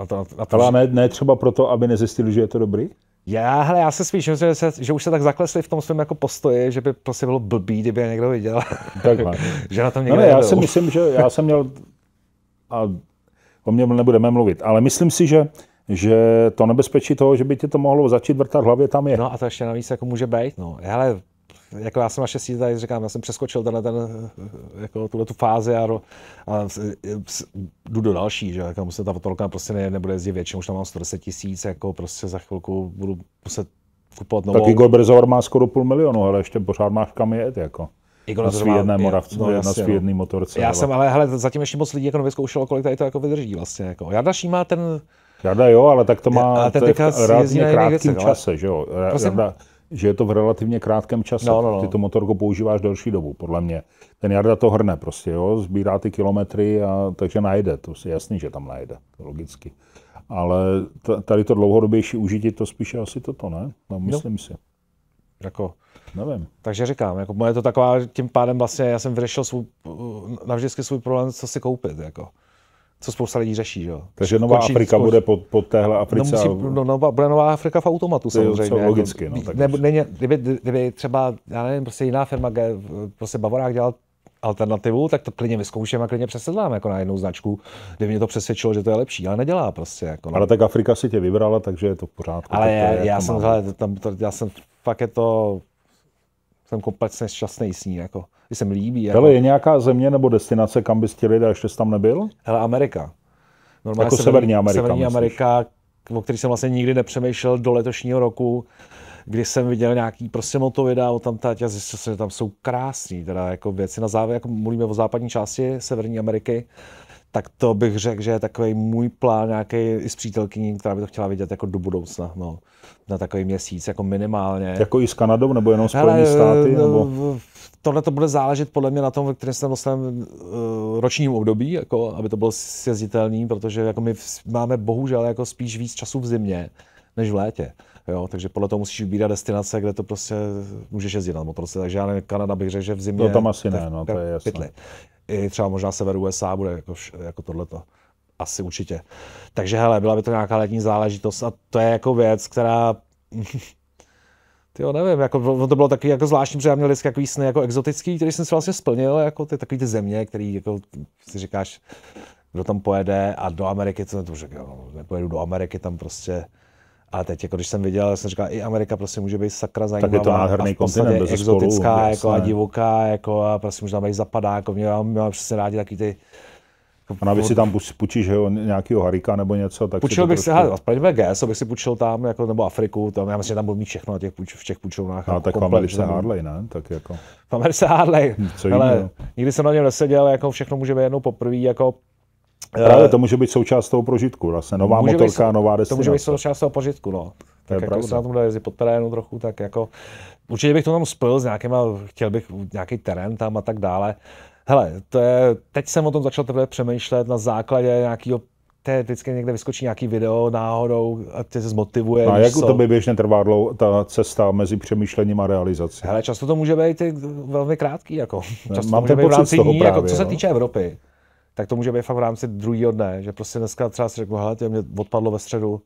a to, a to, Ale ne, ne třeba proto, aby nezjistili, že je to dobrý? Já, hele, já se spíš, že, se, že už se tak zaklesli v tom svém jako postoji, že by prostě bylo blbý, kdyby je někdo viděl. Tak že na tom no někdo no, ne, já si myslím, že já jsem měl, a o mě nebudeme mluvit, ale myslím si, že že to nebezpečí toho, že by ti to mohlo začít vrtat hlavě, tam je. No a to ještě navíc jako může být. No. Hele, jako já jsem naše sítě tady říkám, já jsem přeskočil tenhle ten, jako tuhle tu fázi a, a, jdu do další, že jako musím ta fotolka prostě ne, nebude jezdit většinou, už tam mám 110 tisíc, jako prostě za chvilku budu muset kupovat novou. Tak Igor Brzor má skoro půl milionu, ale ještě pořád máš kam jet, jako. Igor na svý má, jedné moravce, no, jasně, na svý no. jedný motorce. Já ale. jsem, ale hele, zatím ještě moc lidí jako nevyzkoušelo, kolik tady to jako vydrží vlastně. Jako. Jarda má ten, Jarda jo, ale tak to má ten to je v relativně krátkém čase, že jo. Prosím? Jarda, že je to v relativně krátkém čase. No, no, no. Ty to motorko používáš delší dobu, podle mě. Ten Jarda to hrne prostě, jo, sbírá ty kilometry, a, takže najde, to je jasný, že tam najde, logicky. Ale tady to dlouhodobější užití, to spíše asi toto, ne? No, myslím no. si. Jako, Nevím. Takže říkám, jako moje to taková, tím pádem vlastně já jsem vyřešil svůj, navždycky svůj problém, co si koupit. Jako co spousta lidí řeší. Že? Takže Nová končí, Afrika bude pod, pod téhle no Africe. No, musí, no, no, bude Nová Afrika v automatu To samozřejmě. Co, jako logicky. No, tak ne, ne, kdyby, kdyby, třeba, já nevím, prostě jiná firma, kde prostě Bavorák dělal alternativu, tak to klidně vyzkoušeme a klidně přesedláme jako na jednu značku, kdyby mě to přesvědčilo, že to je lepší, ale nedělá prostě. Jako, no. Ale tak Afrika si tě vybrala, takže je to v pořádku. Ale já, já, jako jsem, hele, tam, to, já jsem, fakt je to, jsem komplexně šťastný s ní. Jako že se mi líbí. Ale jako... je nějaká země nebo destinace, kam bys chtěl a ještě jsi tam nebyl? Hele, Amerika. Normálně jako Severní, Severní Amerika. Severní myslíš? Amerika, o který jsem vlastně nikdy nepřemýšlel do letošního roku, kdy jsem viděl nějaký prostě motovida o tam tať a zjistil jsem, že tam jsou krásné teda jako věci na závěr, jako mluvíme o západní části Severní Ameriky, tak to bych řekl, že je takový můj plán nějaký i s přítelkyní, která by to chtěla vidět jako do budoucna, no, na takový měsíc, jako minimálně. Jako i s Kanadou, nebo jenom Spojené státy? No, nebo... Tohle to bude záležet podle mě na tom, ve kterém jsem dostal uh, ročním období, jako, aby to bylo sjezditelný, protože jako my máme bohužel jako spíš víc času v zimě než v létě. Jo, takže podle toho musíš vybírat destinace, kde to prostě můžeš jezdit na motorce. Takže já nevím, Kanada bych řekl, že v zimě... To no, tam asi ne, no, to je jasné i třeba možná sever USA bude jako, jako tohleto. Asi určitě. Takže hele, byla by to nějaká letní záležitost a to je jako věc, která jo, nevím, jako, no to bylo takový jako zvláštní, protože já měl vždycky takový sny jako exotický, který jsem si vlastně splnil, jako ty takový ty země, který jako si říkáš, kdo tam pojede a do Ameriky, co to, to jo, nepojedu do Ameriky, tam prostě a teď, jako když jsem viděl, jsem říkal, i Amerika prostě může být sakra zajímavá. Tak je to nádherný a bez exotická spolu, jako jasné. a divoká, jako a prostě možná být zapadá, jako mě, mě přesně rádi taky ty a navíc si tam půjčíš nějakého harika nebo něco. Tak půjčil bych si, trošku... Prostě- aspoň VGS, bych si půjčil tam, jako, nebo Afriku, tam, já myslím, že tam budu mít všechno na těch, půjč, v těch půjčovnách. No, a jako tak komplet, se Harley, ne? Tak jako... V Americe Harley, hm, co ale nikdy jsem na něm neseděl, jako všechno může být jednou poprvé, jako Právě to může být součást toho prožitku, vlastně nová může motorka, být, nová destinace. To může být součást toho prožitku, no. Tak to jako se na tom jezdit po terénu trochu, tak jako určitě bych to tam spojil s nějakým. chtěl bych nějaký terén tam a tak dále. Hele, to je, teď jsem o tom začal teprve přemýšlet na základě nějakého to vždycky někde vyskočí nějaký video náhodou a ty se zmotivuje. No a jak u tobě běžně trvá dlouho ta cesta mezi přemýšlením a realizací? Hele, často to může být velmi krátký, jako. Často Mám to může být v rámci dní, právě, jako, co se no. týče Evropy tak to může být fakt v rámci druhého dne, že prostě dneska třeba si řeknu, hele, mě odpadlo ve středu,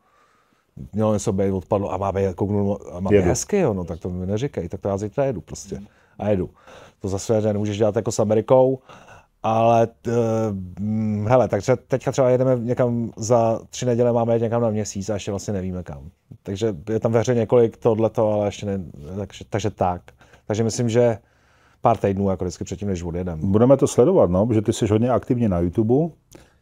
mělo něco být, odpadlo a má být, kouknu, jako a má být hezky, jo, no, tak to mi neříkej, tak to já zítra jedu prostě a jedu. To zase nemůžeš dělat jako s Amerikou, ale hm, hele, takže teďka třeba jedeme někam za tři neděle, máme jet někam na měsíc a ještě vlastně nevíme kam. Takže je tam ve hře několik tohleto, ale ještě ne, takže, takže tak. Takže myslím, že pár týdnů jako vždycky předtím, než odjedem. Budeme to sledovat, no, protože ty jsi hodně aktivní na YouTube,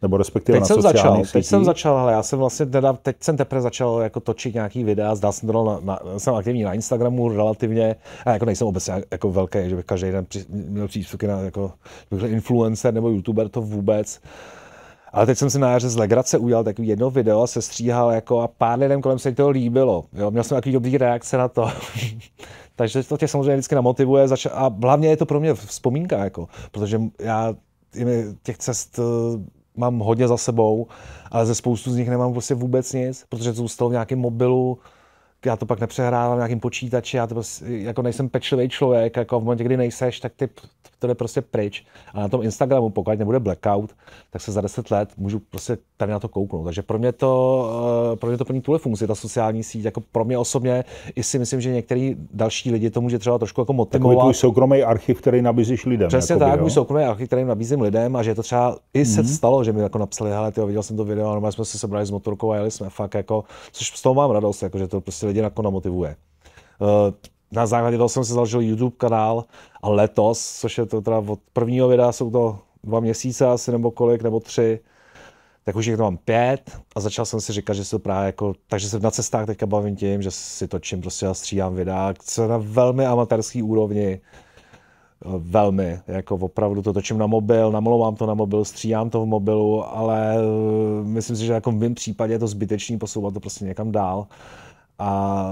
nebo respektive teď na jsem začal, sítích. Teď jsem začal, ale já jsem vlastně teda, teď jsem teprve začal jako točit nějaký videa, zdá jsem to na, na, jsem aktivní na Instagramu relativně, a jako nejsem obecně jako velký, že bych každý den při, měl příspěvky na jako, influencer nebo YouTuber, to vůbec. Ale teď jsem si na jaře z Legrace udělal takový jedno video, se stříhal jako a pár lidem kolem se to líbilo. Jo? Měl jsem takový dobrý reakce na to. Takže to tě samozřejmě vždycky namotivuje a hlavně je to pro mě vzpomínka, jako, protože já těch cest eh, mám hodně za sebou, ale ze spoustu z nich nemám prostě vůbec nic, protože to zůstalo v nějakém mobilu, já to pak nepřehrávám v nějakém počítači, já to prostě, jako nejsem pečlivý člověk, jako v momentě, kdy nejseš, tak ty to jde prostě pryč. A na tom Instagramu, pokud nebude blackout, tak se za 10 let můžu prostě tady na to kouknout. Takže pro mě to, eh, pro mě to plní tuhle funkci, ta sociální síť. Jako pro mě osobně i si myslím, že některý další lidi to může třeba trošku jako motivovat. Takový tvůj soukromý archiv, který nabízíš lidem. Přesně jakoby, tak, můj soukromý archiv, který nabízím lidem a že to třeba i se mm-hmm. stalo, že mi jako napsali, hele, tyjo, viděl jsem to video, normálně jsme se sebrali s motorkou a jeli jsme fakt jako, což z toho mám radost, jako, že to prostě lidi jako namotivuje. Uh, na základě toho jsem se založil YouTube kanál a letos, což je to teda od prvního videa, jsou to dva měsíce asi nebo kolik, nebo tři, tak už jich mám pět a začal jsem si říkat, že se právě jako, takže se na cestách teďka bavím tím, že si točím prostě a stříhám videa, co na velmi amatérský úrovni, velmi, jako opravdu to točím na mobil, namalovám to na mobil, stříhám to v mobilu, ale eh, myslím si, že jako v mém případě je to zbytečný posouvat to prostě někam dál a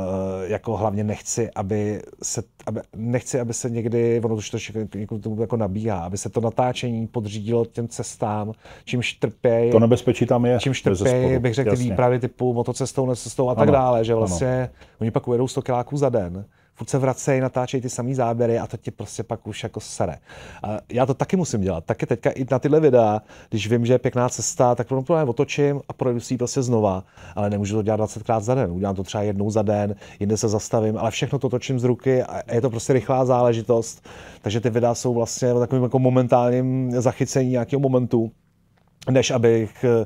e, jako hlavně nechci, aby se, aby, nechci, aby se někdy, ono už to jako nabíhá, aby se to natáčení podřídilo těm cestám, čím štrpěj. To nebezpečí tam je. Čím štrpěj, bych řekl, ty výpravy typu motocestou, necestou a tak ano, dále, že vlastně ano. oni pak ujedou 100 kiláků za den furt se vracejí, natáčejí ty samý záběry a to ti prostě pak už jako sere. A já to taky musím dělat. Taky teďka i na tyhle videa, když vím, že je pěkná cesta, tak to otočím a projdu si ji prostě znova, ale nemůžu to dělat 20 krát za den. Udělám to třeba jednou za den, jinde se zastavím, ale všechno to točím z ruky a je to prostě rychlá záležitost. Takže ty videa jsou vlastně takovým jako momentálním zachycení nějakého momentu, než abych eh,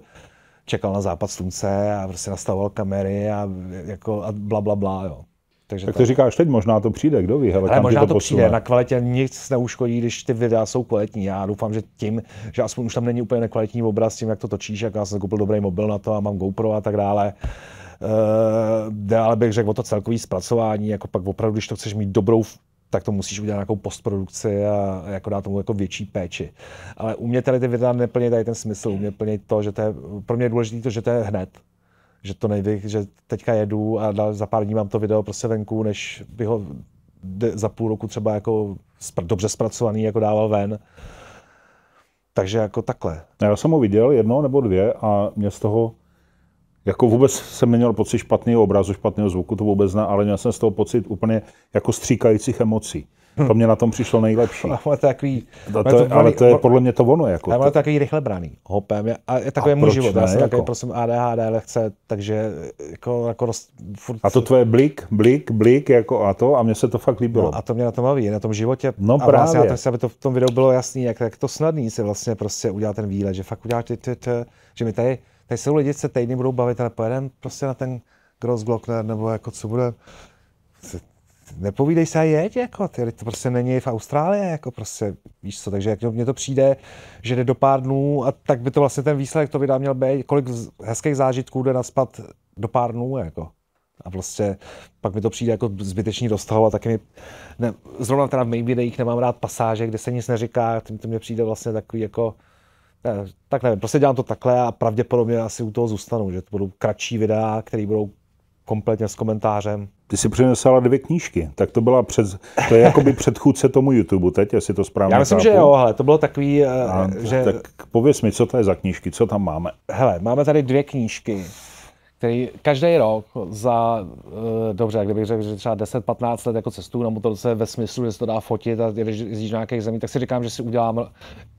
čekal na západ slunce a prostě nastavoval kamery a, jako, a bla, bla, bla jo. Takže tak to tak... říkáš teď, možná to přijde, kdo ví, hele, Ale možná to, to přijde, na kvalitě nic neuškodí, když ty videa jsou kvalitní. Já doufám, že tím, že aspoň už tam není úplně nekvalitní obraz tím, jak to točíš, jak já jsem koupil dobrý mobil na to a mám GoPro a tak dále, Uh, dále bych řekl o to celkový zpracování, jako pak opravdu, když to chceš mít dobrou, tak to musíš udělat nějakou postprodukci a jako dát tomu jako větší péči. Ale u mě tady ty videa neplně tady ten smysl, u mě plně to, že to je, pro mě je důležité to, že to je hned že to nejde, že teďka jedu a za pár dní mám to video prostě venku, než by ho za půl roku třeba jako dobře zpracovaný jako dával ven. Takže jako takhle. No, já jsem ho viděl jedno nebo dvě a mě z toho jako vůbec jsem neměl pocit špatného obrazu, špatného zvuku, to vůbec ne, ale měl jsem z toho pocit úplně jako stříkajících emocí. To mě na tom přišlo nejlepší. Ale to, takový, to, to, to, ale to je podle mě to ono. Jako ale to, to takový rychle braný hopem. Je, a je takový a můj život. Ne, já jsem jako? takový, prosím, ADHD lehce, takže jako, jako roz, furt... A to tvoje blik, blik, blik, jako a to, a mně se to fakt líbilo. No, a to mě na tom baví, na tom životě. No a vlastně právě. Vlastně, to aby to v tom videu bylo jasný, jak, jak to snadný si vlastně prostě udělat ten výlet, že fakt udělat ty, ty, ty, že mi tady, tady jsou lidi, se týdny budou bavit, ale pojedeme prostě na ten Grossglockner, nebo jako co bude, nepovídej se a jeď, jako, ty, to prostě není v Austrálii, jako prostě, víš co, takže jak mně to přijde, že jde do pár dnů a tak by to vlastně ten výsledek to vydá měl být, kolik hezkých zážitků jde naspat do pár dnů, jako. A prostě pak mi to přijde jako zbytečný a taky mi, ne, zrovna teda v mých videích nemám rád pasáže, kde se nic neříká, tím to mě přijde vlastně takový jako, ne, tak nevím, prostě dělám to takhle a pravděpodobně asi u toho zůstanu, že to budou kratší videa, které budou kompletně s komentářem. Ty si přinesla dvě knížky, tak to byla před, to je jakoby předchůdce tomu YouTube teď, jestli to správně Já myslím, chápu. že jo, hele, to bylo takový, eh, A, eh, že... Tak pověs mi, co to je za knížky, co tam máme? Hele, máme tady dvě knížky, které každý rok za, eh, dobře, kdybych řekl, že třeba 10-15 let jako cestu na no, motorce ve smyslu, že se to dá fotit a když jezdíš na nějakých zemí, tak si říkám, že si udělám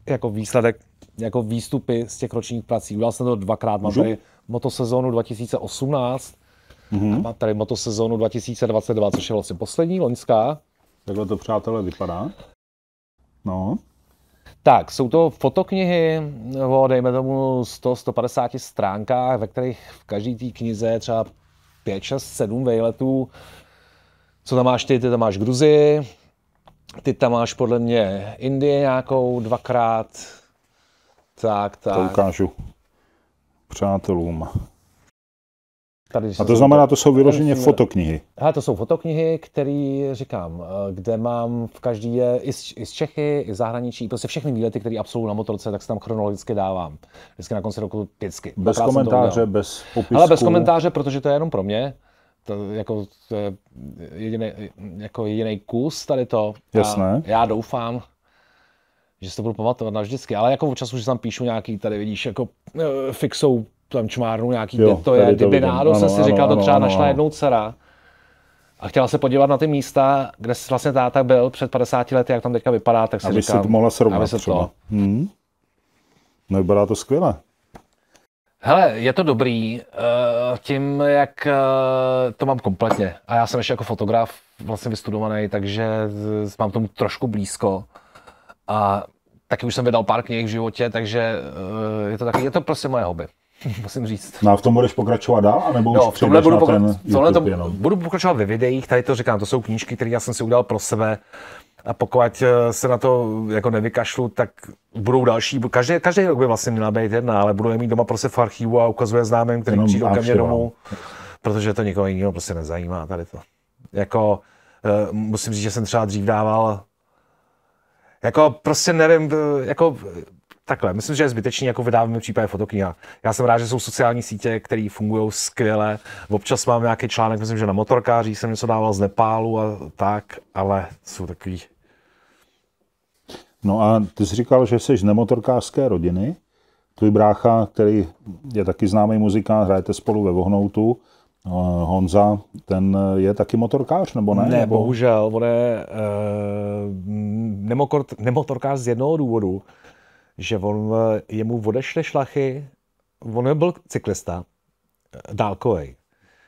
jako výsledek, jako výstupy z těch ročních prací. Udělal jsem to dvakrát, mám tady motosezónu 2018, Mm-hmm. A tady motosezónu 2022, což je vlastně poslední, loňská. Takhle to, přátelé, vypadá. No. Tak, jsou to fotoknihy o, dejme tomu, 100-150 stránkách, ve kterých v každé té knize třeba 5, 6, 7 vejletů. Co tam máš ty? Ty tam máš Gruzi, ty tam máš podle mě Indie nějakou dvakrát. Tak, tak. To ukážu přátelům. Tady, a to znamená, to jsou vyloženě myslím, fotoknihy. Hele, to jsou fotoknihy, které říkám, eh, kde mám v každý je i z, i z Čechy, i z zahraničí, prostě všechny výlety, které absolvuju na motorce, tak se tam chronologicky dávám. Vždycky na konci roku vždycky. Bez Dokrát komentáře, bez popisku. Ale bez komentáře, protože to je jenom pro mě. To, jako, to je jediný, jako jediný kus tady to. Jasné. A já doufám, že si to budu pamatovat navždycky, ale jako občas už tam píšu nějaký, tady vidíš, jako eh, fixou tam čmárnu nějaký, jo, kde to je. Kdyby náhodou jsem si říkal, ano, to třeba ano, našla ano. jednou dcera a chtěla se podívat na ty místa, kde vlastně táta byl před 50 lety, jak tam teďka vypadá, tak si aby říkám, se to mohla srovnat aby se třeba. To. Hmm. No vypadá to skvěle. Hele, je to dobrý eh, tím, jak eh, to mám kompletně. A já jsem ještě jako fotograf vlastně vystudovaný, takže mám tomu trošku blízko. A taky už jsem vydal pár knih v životě, takže eh, je to taky, je to prostě moje hobby. musím říct. No a v tom budeš pokračovat dál, anebo no, už v tomhle budu, na ten v to, budu pokračovat ve videích, tady to říkám, to jsou knížky, které já jsem si udělal pro sebe. A pokud eh, se na to jako nevykašlu, tak budou další. Každý, každý rok by vlastně měla být jedna, ale budu je mít doma prostě v archivu a ukazuje známým, který přijde ke mně domů, protože to nikoho jiného prostě nezajímá tady to. Jako, eh, musím říct, že jsem třeba dřív dával jako prostě nevím, eh, jako takhle, myslím, že je zbytečný, jako vydáváme v případě fotokniha. Já jsem rád, že jsou sociální sítě, které fungují skvěle. Občas mám nějaký článek, myslím, že na motorkáři jsem něco dával z Nepálu a tak, ale jsou takový. No a ty jsi říkal, že jsi z nemotorkářské rodiny. Tvůj brácha, který je taky známý muzikant, hrajete spolu ve Vohnoutu, eh, Honza, ten je taky motorkář, nebo ne? Ne, bohužel, on je uh, eh, nemokort, nemotorkář z jednoho důvodu že on, eh, jemu odešly šlachy, on byl cyklista, eh, dálkový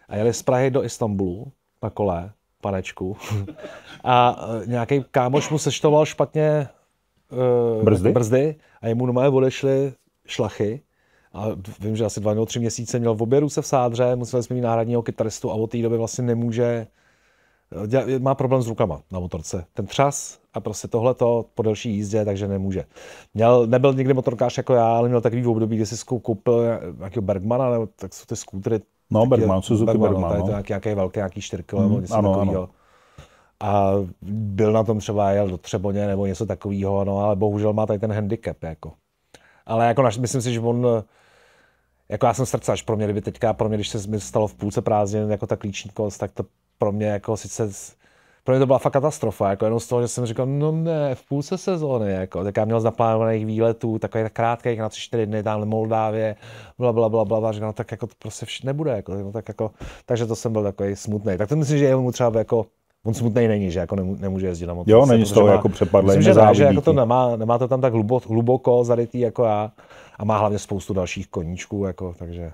a jeli z Prahy do Istanbulu na kole, panečku, a eh, nějaký kámoš mu seštoval špatně uh, brzdy? brzdy a jemu normálně odešly šlachy. A vím, že asi dva nebo tři měsíce měl v obě ruce v sádře, musel jsme mít náhradního kytaristu a od té doby vlastně nemůže má problém s rukama na motorce. Ten třas a prostě tohle to po delší jízdě, takže nemůže. Měl, nebyl nikdy motorkář jako já, ale měl takový období, kdy si koupil nějakého Bergmana, nebo tak jsou ty skútry. No, Bergman, Suzuki Bergman, Bergman no. no. to nějaký, nějaký velký, nějaký 4 kg, mm, něco ano, takového. Ano. A byl na tom třeba, jel do Třeboně nebo něco takového, no ale bohužel má tady ten handicap, jako. Ale jako naš, myslím si, že on, jako já jsem až pro mě, kdyby teďka pro mě, když se mi stalo v půlce prázdnin jako ta klíční kost, tak to pro mě jako sice pro mě to byla fakt katastrofa, jako jenom z toho, že jsem říkal, no ne, v půlce sezóny, jako, tak já měl z naplánovaných výletů, takových krátkých na tři čtyři dny tamhle Moldávě, bla, bla, bla, bla, bla říkal, no tak jako to prostě vše nebude, jako, no, tak jako, takže to jsem byl takový smutný. Tak to myslím, že jemu třeba jako On smutný není, že jako nemůže jezdit na motocykl Jo, není z toho jako přepadlý, Myslím, že, ne, že jako to nemá, nemá to tam tak hluboko, hluboko zarytý jako já a má hlavně spoustu dalších koníčků, jako, takže...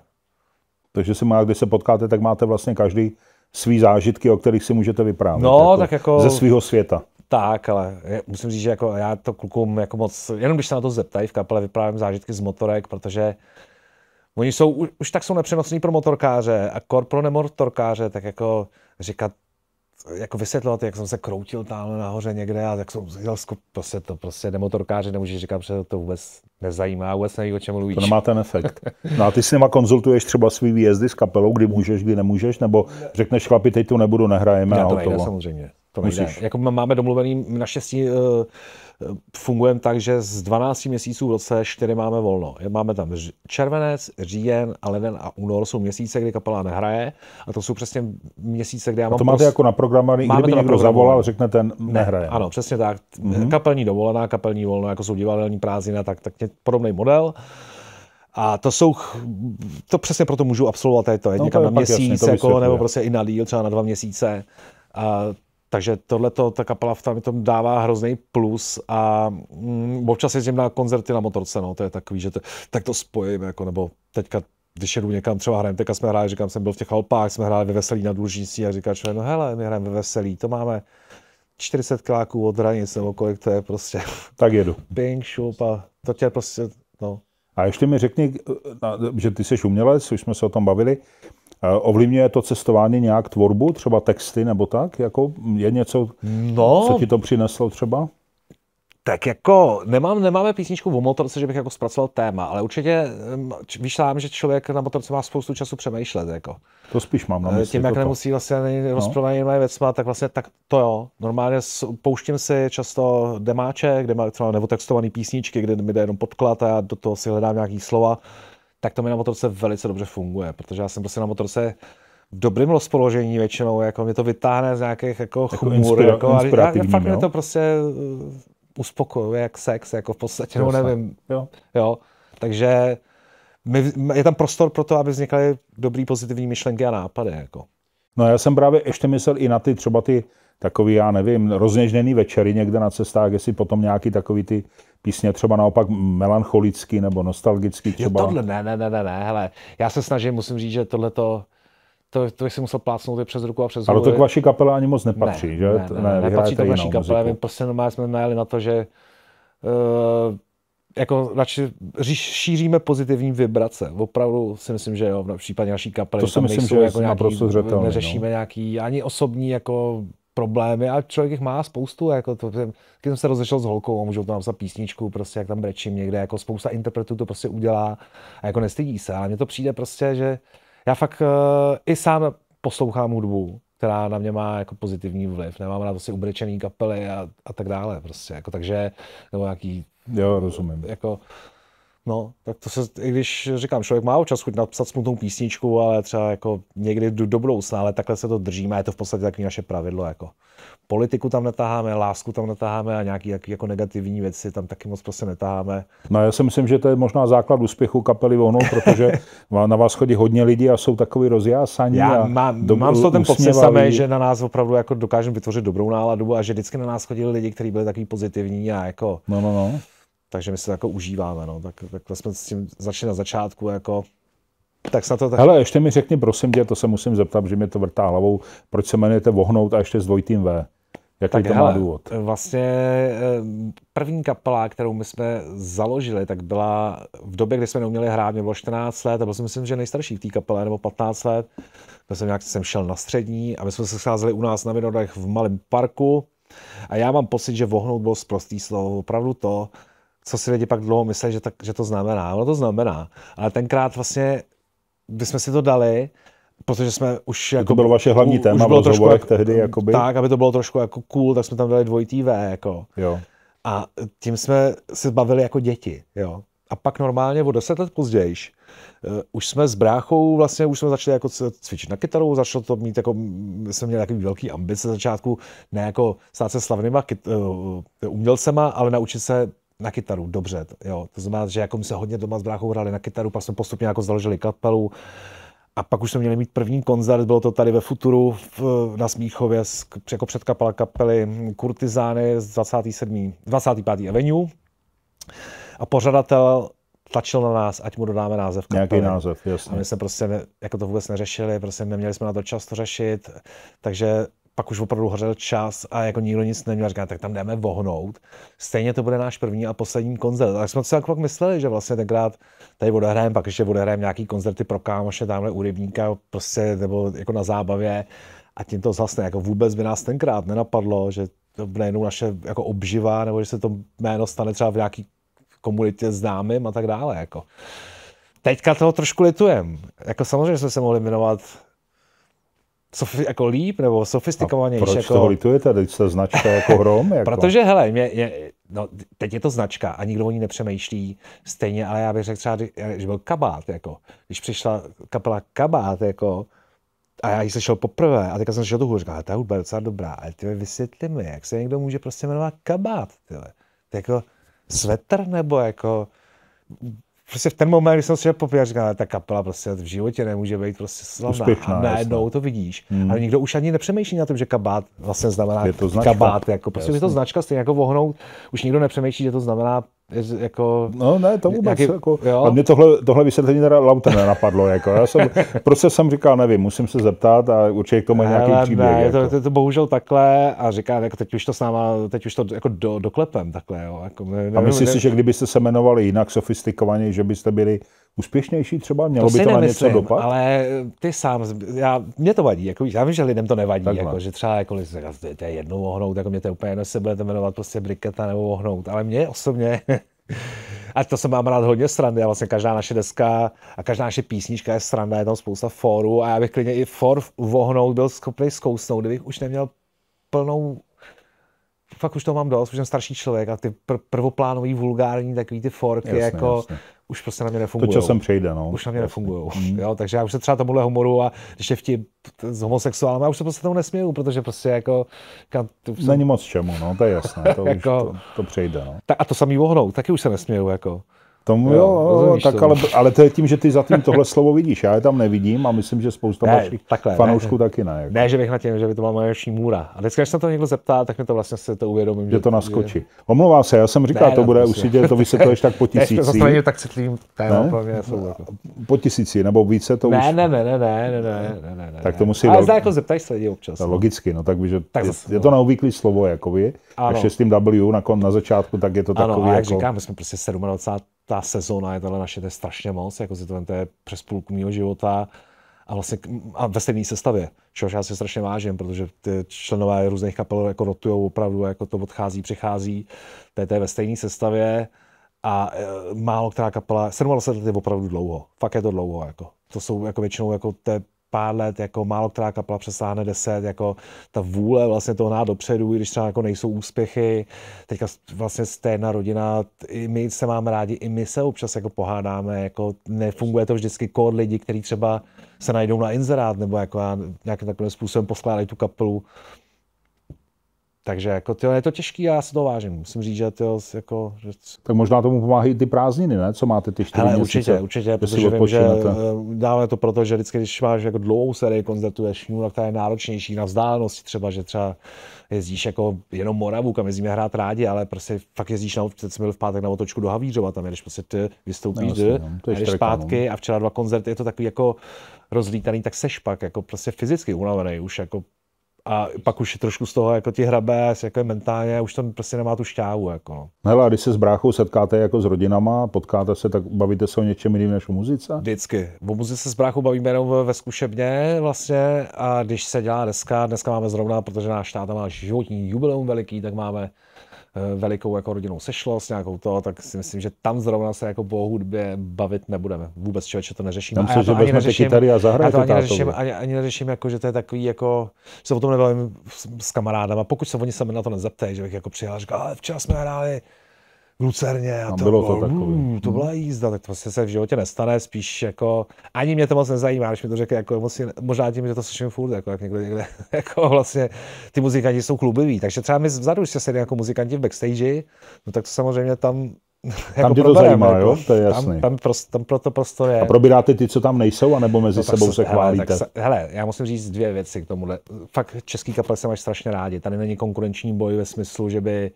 Takže si má, když se potkáte, tak máte vlastně každý svý zážitky, o kterých si můžete vyprávět. No, jako tak jako... Ze svého světa. Tak, ale musím říct, že jako já to klukům jako moc, jenom když se na to zeptají v kapele, vyprávím zážitky z motorek, protože oni jsou, už tak jsou nepřenosní pro motorkáře a kor pro nemotorkáře, tak jako říkat jako vysvětlovat, jak jsem se kroutil tam nahoře někde a jak jsem jel prostě to prostě demotorkáři nemůže říkat, že to vůbec nezajímá, vůbec neví, o čem mluvíš. To nemá ten efekt. No a ty s nima konzultuješ třeba svý výjezdy s kapelou, kdy můžeš, kdy nemůžeš, nebo řekneš chlapi, teď tu nebudu, nehrajeme. Já to nejde, samozřejmě. To nejde. Musíš. Jako máme domluvený naštěstí eh, fungujeme tak, že z 12 měsíců v roce 4 máme volno. Máme tam červenec, říjen a leden a únor jsou měsíce, kdy kapela nehraje a to jsou přesně měsíce, kde já mám... A to máte pros... jako naprogramovaný, máme kdyby to někdo zavolal, řekne ten nehraje. Ne, ano, přesně tak. Mm-hmm. Kapelní dovolená, kapelní volno, jako jsou divadelní prázdniny, tak, tak podobný model. A to jsou, to přesně proto můžu absolvovat, je to no, je no, někam to je na měsíc, jasný, jako, nebo prostě i na díl, třeba na dva měsíce. A takže tohle ta kapela v tam tom dává hrozný plus a mm, občas jezdím na koncerty na motorce, no, to je takový, že to, tak to spojím, jako, nebo teďka když jedu někam třeba hrajeme, teďka jsme hráli, říkám, jsem byl v těch Alpách, jsme hráli ve Veselí na Dlužnici a říká člověk, no hele, my hrajeme ve Veselí, to máme 40 kláků od hranic, nebo kolik to je prostě. Tak jedu. Bing, šup a to tě prostě, no. A ještě mi řekni, že ty jsi umělec, už jsme se o tom bavili, Eh, ovlivňuje to cestování nějak tvorbu, třeba texty nebo tak? Jako je něco, no, co ti to přineslo třeba? Tak jako nemám, nemáme písničku o motorce, že bych jako zpracoval téma, ale určitě vyšlám, že člověk na motorce má spoustu času přemýšlet. Jako. To spíš mám na eh, mysli. Tím, jak toto. nemusí vlastně no. rozprovat věcma, tak vlastně tak to jo. Normálně pouštím si často demáče, kde má třeba nebo textované písničky, kde mi jde jenom podklad a já do toho si hledám nějaký slova tak to mi na motorce velice dobře funguje, protože já jsem prostě na motorce v dobrém rozpoložení většinou, jako mě to vytáhne z nějakých jako chmur, jako, inspira- jako a, fakt mě no. to prostě uh, uspokojuje, jak sex, jako v podstatě, no nevím, jo. jo. Takže my, je tam prostor pro to, aby vznikaly dobrý pozitivní myšlenky a nápady, jako. No já jsem právě ještě myslel i na ty třeba ty takový, já nevím, rozněžněný večery někde na cestách, jestli potom nějaký takový ty písně třeba naopak melancholický nebo nostalgický třeba. Jo, tohle ne, ne, ne, ne, ne, hele, já se snažím, musím říct, že tohle to, to, to jsem musel plácnout i přes ruku a přes Ale to k vaší kapele ani moc nepatří, ne, že? Ne, ne, ne, ne nepatří to k vaší kapele, my prostě normálně jsme najeli na to, že uh, jako radši šíříme pozitivní vibrace. Opravdu si myslím, že jo, v případě naší kapely. To si myslím, že jako nějaký, naprosto no. Neřešíme no. nějaký ani osobní jako problémy a člověk jich má spoustu. Jako to, když jsem se rozešel s holkou a můžu tam napsat písničku, prostě jak tam brečím někde, jako spousta interpretů to prostě udělá a jako nestydí se. Ale mně to přijde prostě, že já fakt uh, i sám poslouchám hudbu, která na mě má jako pozitivní vliv. Nemám rád asi prostě ubrečený kapely a, a tak dále prostě. Jako, takže, nebo nějaký... Jo, rozumím. Jako, No, tak to se, i když říkám, člověk má občas chuť napsat smutnou písničku, ale třeba jako někdy do, do budoucna, ale takhle se to držíme je to v podstatě takové naše pravidlo. Jako. Politiku tam netaháme, lásku tam netaháme a nějaké jako negativní věci tam taky moc prostě netaháme. No já si myslím, že to je možná základ úspěchu kapely Ono, protože na vás chodí hodně lidí a jsou takový rozjásaní. Já a mám, do, mám to ten pocit samé, že na nás opravdu jako dokážeme vytvořit dobrou náladu a že vždycky na nás chodili lidi, kteří byli takový pozitivní a jako... No, no, no takže my se to jako užíváme, no. tak, takhle jsme s tím začali na začátku, jako tak snad to tak... Hele, ještě mi řekni, prosím tě, to se musím zeptat, že mi to vrtá hlavou, proč se jmenujete Vohnout a ještě s dvojitým V? Jaký tak to hele, má důvod? Vlastně eh, první kapela, kterou my jsme založili, tak byla v době, kdy jsme neuměli hrát, mě bylo 14 let a byl jsem myslím, že nejstarší v té kapele, nebo 15 let. To jsem nějak jsem šel na střední a my jsme se scházeli u nás na Vinodech v malém parku. A já mám pocit, že vohnout bylo zprostý slovo, opravdu to co si lidi pak dlouho mysleli, že, tak, že to znamená. Ono to znamená. Ale tenkrát vlastně jsme si to dali, protože jsme už... Jako, to bylo vaše hlavní téma bylo trošku, jak, tehdy, jakoby? Tak, aby to bylo trošku jako cool, tak jsme tam dali dvojitý V, jako. Jo. A tím jsme se bavili jako děti, jo. A pak normálně o deset let později, uh, eh, už jsme s bráchou vlastně, už jsme začali jako cvičit na kytaru, začalo to mít jako, jsem měl takový velký ambice začátku, ne jako stát se slavnýma kyt, uh, umělcema, ale naučit se na kytaru, dobře. Jo. To znamená, že jako my se hodně doma s bráchou hráli na kytaru, pak jsme postupně jako založili kapelu. A pak už jsme měli mít první koncert, bylo to tady ve Futuru v, na Smíchově, jako kapela kapely Kurtizány z 27. 25. Avenue. A pořadatel tlačil na nás, ať mu dodáme název kapely. Nějaký název, jasně. A my jsme prostě ne, jako to vůbec neřešili, prostě neměli jsme na to čas to řešit, takže pak už opravdu hořel čas a jako nikdo nic neměl. Říkám, tak tam jdeme vohnout. Stejně to bude náš první a poslední koncert. Tak jsme si jako pak mysleli, že vlastně tenkrát tady odehrajeme, pak ještě odehrajeme nějaký koncerty pro kámoše tamhle u rybníka, prostě nebo jako na zábavě a tím to zhasne. Jako vůbec by nás tenkrát nenapadlo, že to bude jenom naše jako obživa, nebo že se to jméno stane třeba v nějaký komunitě známým a tak dále. Jako. Teďka toho trošku litujem. Jako samozřejmě jsme se mohli jmenovat sofi, jako líp nebo sofistikovanější. A proč jako... toho litujete, teď se značka jako hrom? Jako... Protože, hele, mě, mě, no, teď je to značka a nikdo o ní nepřemýšlí stejně, ale já bych řekl třeba, že byl kabát, jako, když přišla kapela kabát, jako, a já ji slyšel poprvé a teďka jsem slyšel tu hudbu, říkal, ta hudba je docela dobrá, ale ty vysvětli mi, jak se někdo může prostě jmenovat kabát, tyhle. To jako svetr nebo jako prostě v ten moment, kdy jsem se poprvé říkal, ta kapela prostě v životě nemůže být prostě slavná. Úspěšná, a najednou jasná. to vidíš. Hmm. Ale nikdo už ani nepřemýšlí na tom, že kabát vlastně znamená je to kabát. Jako, prostě je to značka, stejně jako vohnout, už nikdo nepřemýšlí, že to znamená jako... No ne, to vůbec. Jaký, jako, A mě tohle, tohle vysvětlení teda Laute nenapadlo. jako, já jsem, prostě jsem říkal, nevím, musím se zeptat a určitě k tomu ne, nějaký ne, příběh. Ne, jako. to, to, to, bohužel takhle a říká, jako teď už to s náma, teď už to jako do, doklepem takhle. Jo, jako, nevím, a myslíš si, že kdybyste se jmenovali jinak sofistikovaně, že byste byli úspěšnější třeba? Mělo to by to nemyslím, na něco dopad? ale ty sám, já, mě to vadí, jako, já vím, že lidem to nevadí, jako, že třeba jako, že to je jednou ohnout, jako mě to je úplně jedno, se budete jmenovat prostě briketa nebo ohnout, ale mě osobně A to se mám rád hodně srandy a vlastně každá naše deska a každá naše písnička je sranda, je tam spousta fóru a já bych klidně i for vohnout byl schopný zkousnout, kdybych už neměl plnou fakt už to mám dost, už jsem starší člověk a ty pr- prvoplánový vulgární takový ty forky jasně, jako už prostě na mě nefunguje. To časem přejde, no. Už na mě nefunguje. Mm. Jo, takže já už se třeba tomuhle humoru a když je vtip s homosexuálem, já už se prostě tomu nesměju, protože prostě jako... Kam, tu jsem... Není moc čemu, no, to je jasné, to, jako, už to, to přejde, no. Tak a to samý vohnou, taky už se nesměju, jako. Tomu jo, jo tak to. ale, ale to je tím, že ty za tím tohle slovo vidíš. Já je tam nevidím a myslím, že spousta ne, vašich takhle, fanoušků ne, taky ne. Jako. Ne, že bych na tím, že by to byla moje můra. A vždycky, když se to někdo zeptá, tak mi to vlastně se to uvědomím. Že, že to naskočí. Je... Omlouvám se, já jsem říkal, ne, to bude prostě. určitě, to vysvětluješ tak po tisíci. Ne, tak citlivým téma, ne? Po tisíci nebo více to ne, už... Ne, ne, ne, ne, ne, ne, ne, Tak to musí... Ale log... jako zeptaj se lidi občas. No, no. Logicky, no tak, že to je, zase, slovo no. to neobvyklý slovo, jakoby. Ještě s tím W na, na začátku, tak je to takový... Ano, a jak jako- říkám, my jsme prostě 27 ta sezóna je tohle naše, to je strašně moc, jako si to je přes půlku mého života a vlastně a ve stejné sestavě, čehož já si strašně vážím, protože ty členové různých kapel jako rotují opravdu, jako to odchází, přichází, to je, to je ve stejné sestavě a e, málo která kapela, 27 let je opravdu dlouho, fakt je to dlouho, jako. to jsou jako většinou jako té pár let, jako málo která kapela přesáhne 10, jako ta vůle vlastně to hnát dopředu, když třeba jako nejsou úspěchy. Teďka vlastně stejná rodina, i my se máme rádi, i my se občas jako pohádáme, jako nefunguje to vždycky kód lidí, kteří třeba se najdou na inzerát, nebo jako nějakým takovým způsobem poskládají tu kapelu takže jako, tyjo, je to těžký, já se to vážím. Musím říct, že, tyjo, jako, že... Tak možná tomu pomáhají ty prázdniny, ne? Co máte ty čtyři Hele, měsíce? Určitě, určitě, protože vím, že eh, dáme to proto, že vždycky, když máš jako dlouhou sérii koncertů ve šňů, tak ta je náročnější na vzdálenosti třeba, že třeba jezdíš jako jenom Moravu, kam jezdíme hrát rádi, ale prostě fakt jezdíš na, teď jsme byli v pátek na otočku do Havířova, tam jedeš prostě ty, vystoupíš, no, d, no, jdeš no. zpátky a včera dva koncerty, je to takový jako rozlítaný, tak seš pak jako prostě fyzicky unavený už jako a pak už trošku z toho jako ti hrabé, jako je mentálně, už tam prostě nemá tu šťávu. Jako no. Hele, a když se s bráchou setkáte jako s rodinama, potkáte se, tak bavíte se o něčem jiném než o muzice? Vždycky. O muzice s bráchou bavíme jenom ve zkušebně vlastně a když se dělá dneska, dneska máme zrovna, protože náš táta má životní jubileum veliký, tak máme Eh, velikou jako rodinou sešlo s nějakou to, tak si myslím, že tam zrovna se jako po hudbě bavit nebudeme. Vůbec člověče to neřešíme. Tam se, že vezmete neřeším, a zahrajete to ani neřeším, ani, ani neřeším, jako, že to je takový, jako, se o tom nebavím s, s kamarádama. Pokud se oni sami na to nezeptají, že bych jako přijel a říkal, ale včera jsme hráli v Lucerně a to bylo, bylo to, takový. Mm, to byla jízda, tak to vlastně se v životě nestane, spíš jako, ani mě to moc nezajímá, když mi to řekne, jako musí, možná tím, že to slyším furt, jako jak někdo někde, jako vlastně ty muzikanti jsou klubiví, takže třeba my vzadu, když se jako muzikanti v backstage, no tak to samozřejmě tam jako tam tě to zajímá, jako. jo? To je jasný. Tam, tam, prost, tam proto prostor je. A probíráte ty, co tam nejsou, anebo mezi no, sebou se chválíte? Hele, hele, já musím říct dvě věci k tomuhle. Fakt český kapel se máš strašně rádi. Tady není konkurenční boj ve smyslu, že by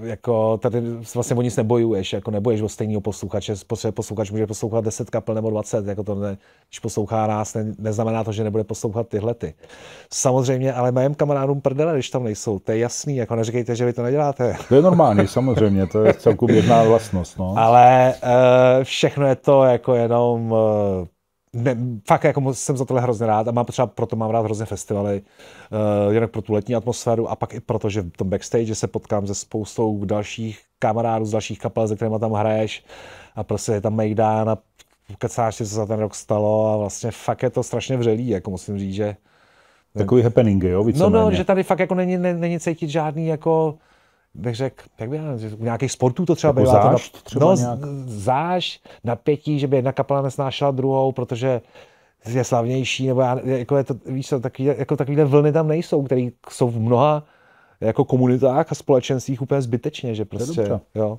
jako tady vlastně o nic nebojuješ, jako neboješ o stejného posluchače, posluchač může poslouchat 10 kapel nebo 20, jako to ne, když poslouchá nás, ne, neznamená to, že nebude poslouchat tyhle ty. Samozřejmě, ale mém kamarádům prdele, když tam nejsou, to je jasný, jako neříkejte, že vy to neděláte. To je normální, samozřejmě, to je celkem běžná vlastnost. No. Ale uh, všechno je to jako jenom uh, ne, fakt jako jsem za tohle hrozně rád a mám třeba proto mám rád hrozně festivaly, uh, eh, jenom pro tu letní atmosféru a pak i proto, že v tom backstage se potkám se spoustou dalších kamarádů z dalších kapel, se kterými tam hraješ a prostě je tam Mejdán a kecáš si, co za ten rok stalo a vlastně fakt je to strašně vřelý, jako musím říct, že... Takový happening, jo, víceméně. No, no, že tady fakt jako není, není cítit žádný jako bych řekl, jak bych, u nějakých sportů to třeba bylo. Jako zášť, třeba no, záž, napětí, že by jedna kapela nesnášela druhou, protože je slavnější, nebo já, jako je to, víš co, takový, jako takovýhle vlny tam nejsou, které jsou v mnoha jako komunitách a společenstvích úplně zbytečně, že prostě, jo.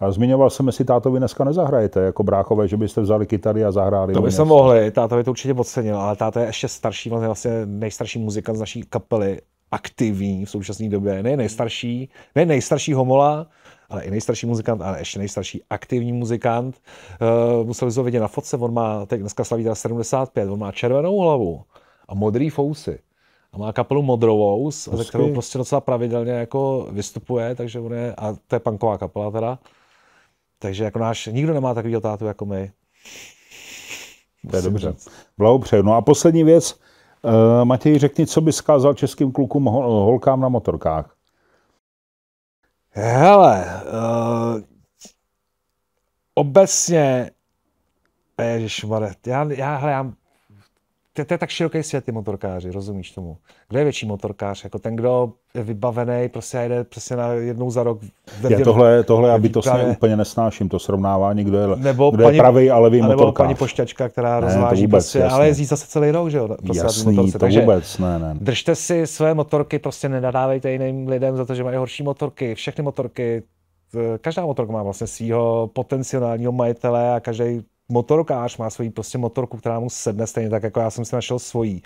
A zmiňoval jsem, jestli tátovi dneska nezahrajete jako bráchové, že byste vzali kytary a zahráli. To by se mohli, táta by to určitě ocenil, ale táto je ještě starší, vlastně nejstarší muzikant z naší kapely aktivní v současné době, ne nejstarší, ne nejstarší homola, ale i nejstarší muzikant, ale ještě nejstarší aktivní muzikant. Uh, museli jsme vidět na fotce, on má, teď dneska slaví 75, on má červenou hlavu a modrý fousy. A má kapelu Modrovou, ze kterou prostě docela pravidelně jako vystupuje, takže on je, a to je punková kapela teda. Takže jako náš, nikdo nemá takový tátu jako my. To je dobře. Blahopřeju. No a poslední věc, Eh, Matěj, řekni, co bys kázal českým klukům, holkám na motorkách? Hele, uh, obecně, ježišmarja, já, já, já to, to je tak široký svět, ty motorkáři, rozumíš tomu? Kdo je větší motorkář? Jako ten, kdo je vybavený, prostě jede přesně na jednou za rok. Já tohle, tohle já bytostně úplně nesnáším, to srovnávání, kdo je, nebo kdo paní, je pravý a levý nebo paní pošťačka, která ne, rozváží, vůbec, prostě, ale jezdí zase celý rok, že jo? Prostě jasný, motorce. to Takže vůbec, ne, ne. Držte si své motorky, prostě nedadávejte jiným lidem za to, že mají horší motorky. Všechny motorky, každá motorka má vlastně svého potenciálního majitele a každý motorkář má svoji prostě motorku, která mu sedne stejně tak, jako já jsem si našel svojí.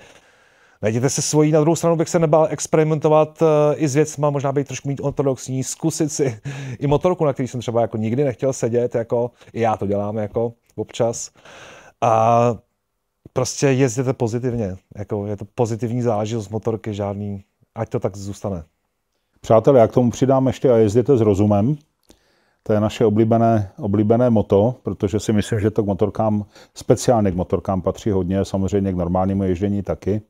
Najděte si svojí, na druhou stranu bych se nebál experimentovat eh, i s věcma, možná být trošku mít ortodoxní, zkusit si i motorku, na který jsem třeba jako nikdy nechtěl sedět, jako i já to dělám jako občas. A prostě jezděte pozitivně, jako je to pozitivní zážitost motorky, žádný, ať to tak zůstane. Přátelé, já k tomu přidám ještě a jezděte s rozumem. To je naše oblíbené, oblíbené moto, protože si myslím, že to k motorkám, speciálně k motorkám patří hodně, samozřejmě k normálnímu ježdění taky.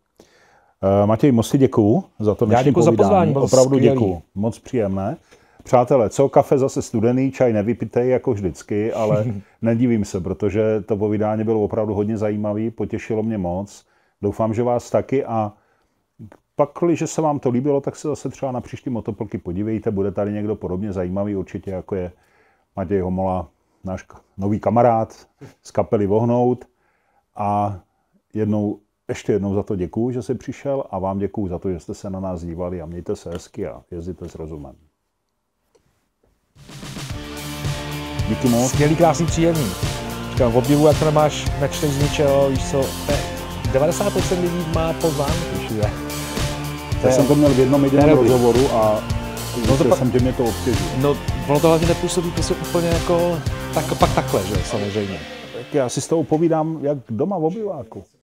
Eh, Matěj, moc si děkuju za to dnešní Já povídání. za pozvání. Opravdu děkuju. Moc příjemné. Přátelé, co kafe zase studený, čaj nevypitej jako vždycky, ale nedivím se, protože to povídání bylo opravdu hodně zajímavé, potěšilo mě moc. Doufám, že vás taky a pak, když se vám to líbilo, tak se zase třeba na příští motoplky podívejte. Bude tady někdo podobně zajímavý určitě, jako je Matěj Homola, náš nový kamarád z kapely Vohnout. A jednou, ještě jednou za to děkuju, že jsi přišel a vám děkuju za to, že jste se na nás dívali a mějte se hezky a jezdíte s rozumem. Díky moc. Skvělý, krásný, příjemný. Říkám, obdivu, jak to nemáš, nečteš z ničeho, víš co, 90% eh, lidí má pozvánky, že? Já jsem to měl v jednom jediném rozhovoru a no to pak, jsem tě mě to obtěžil. No, ono to hlavně nepůsobí prostě úplně jako tak, pak takhle, že samozřejmě. Tak já si s tou povídám jak doma v obyváku.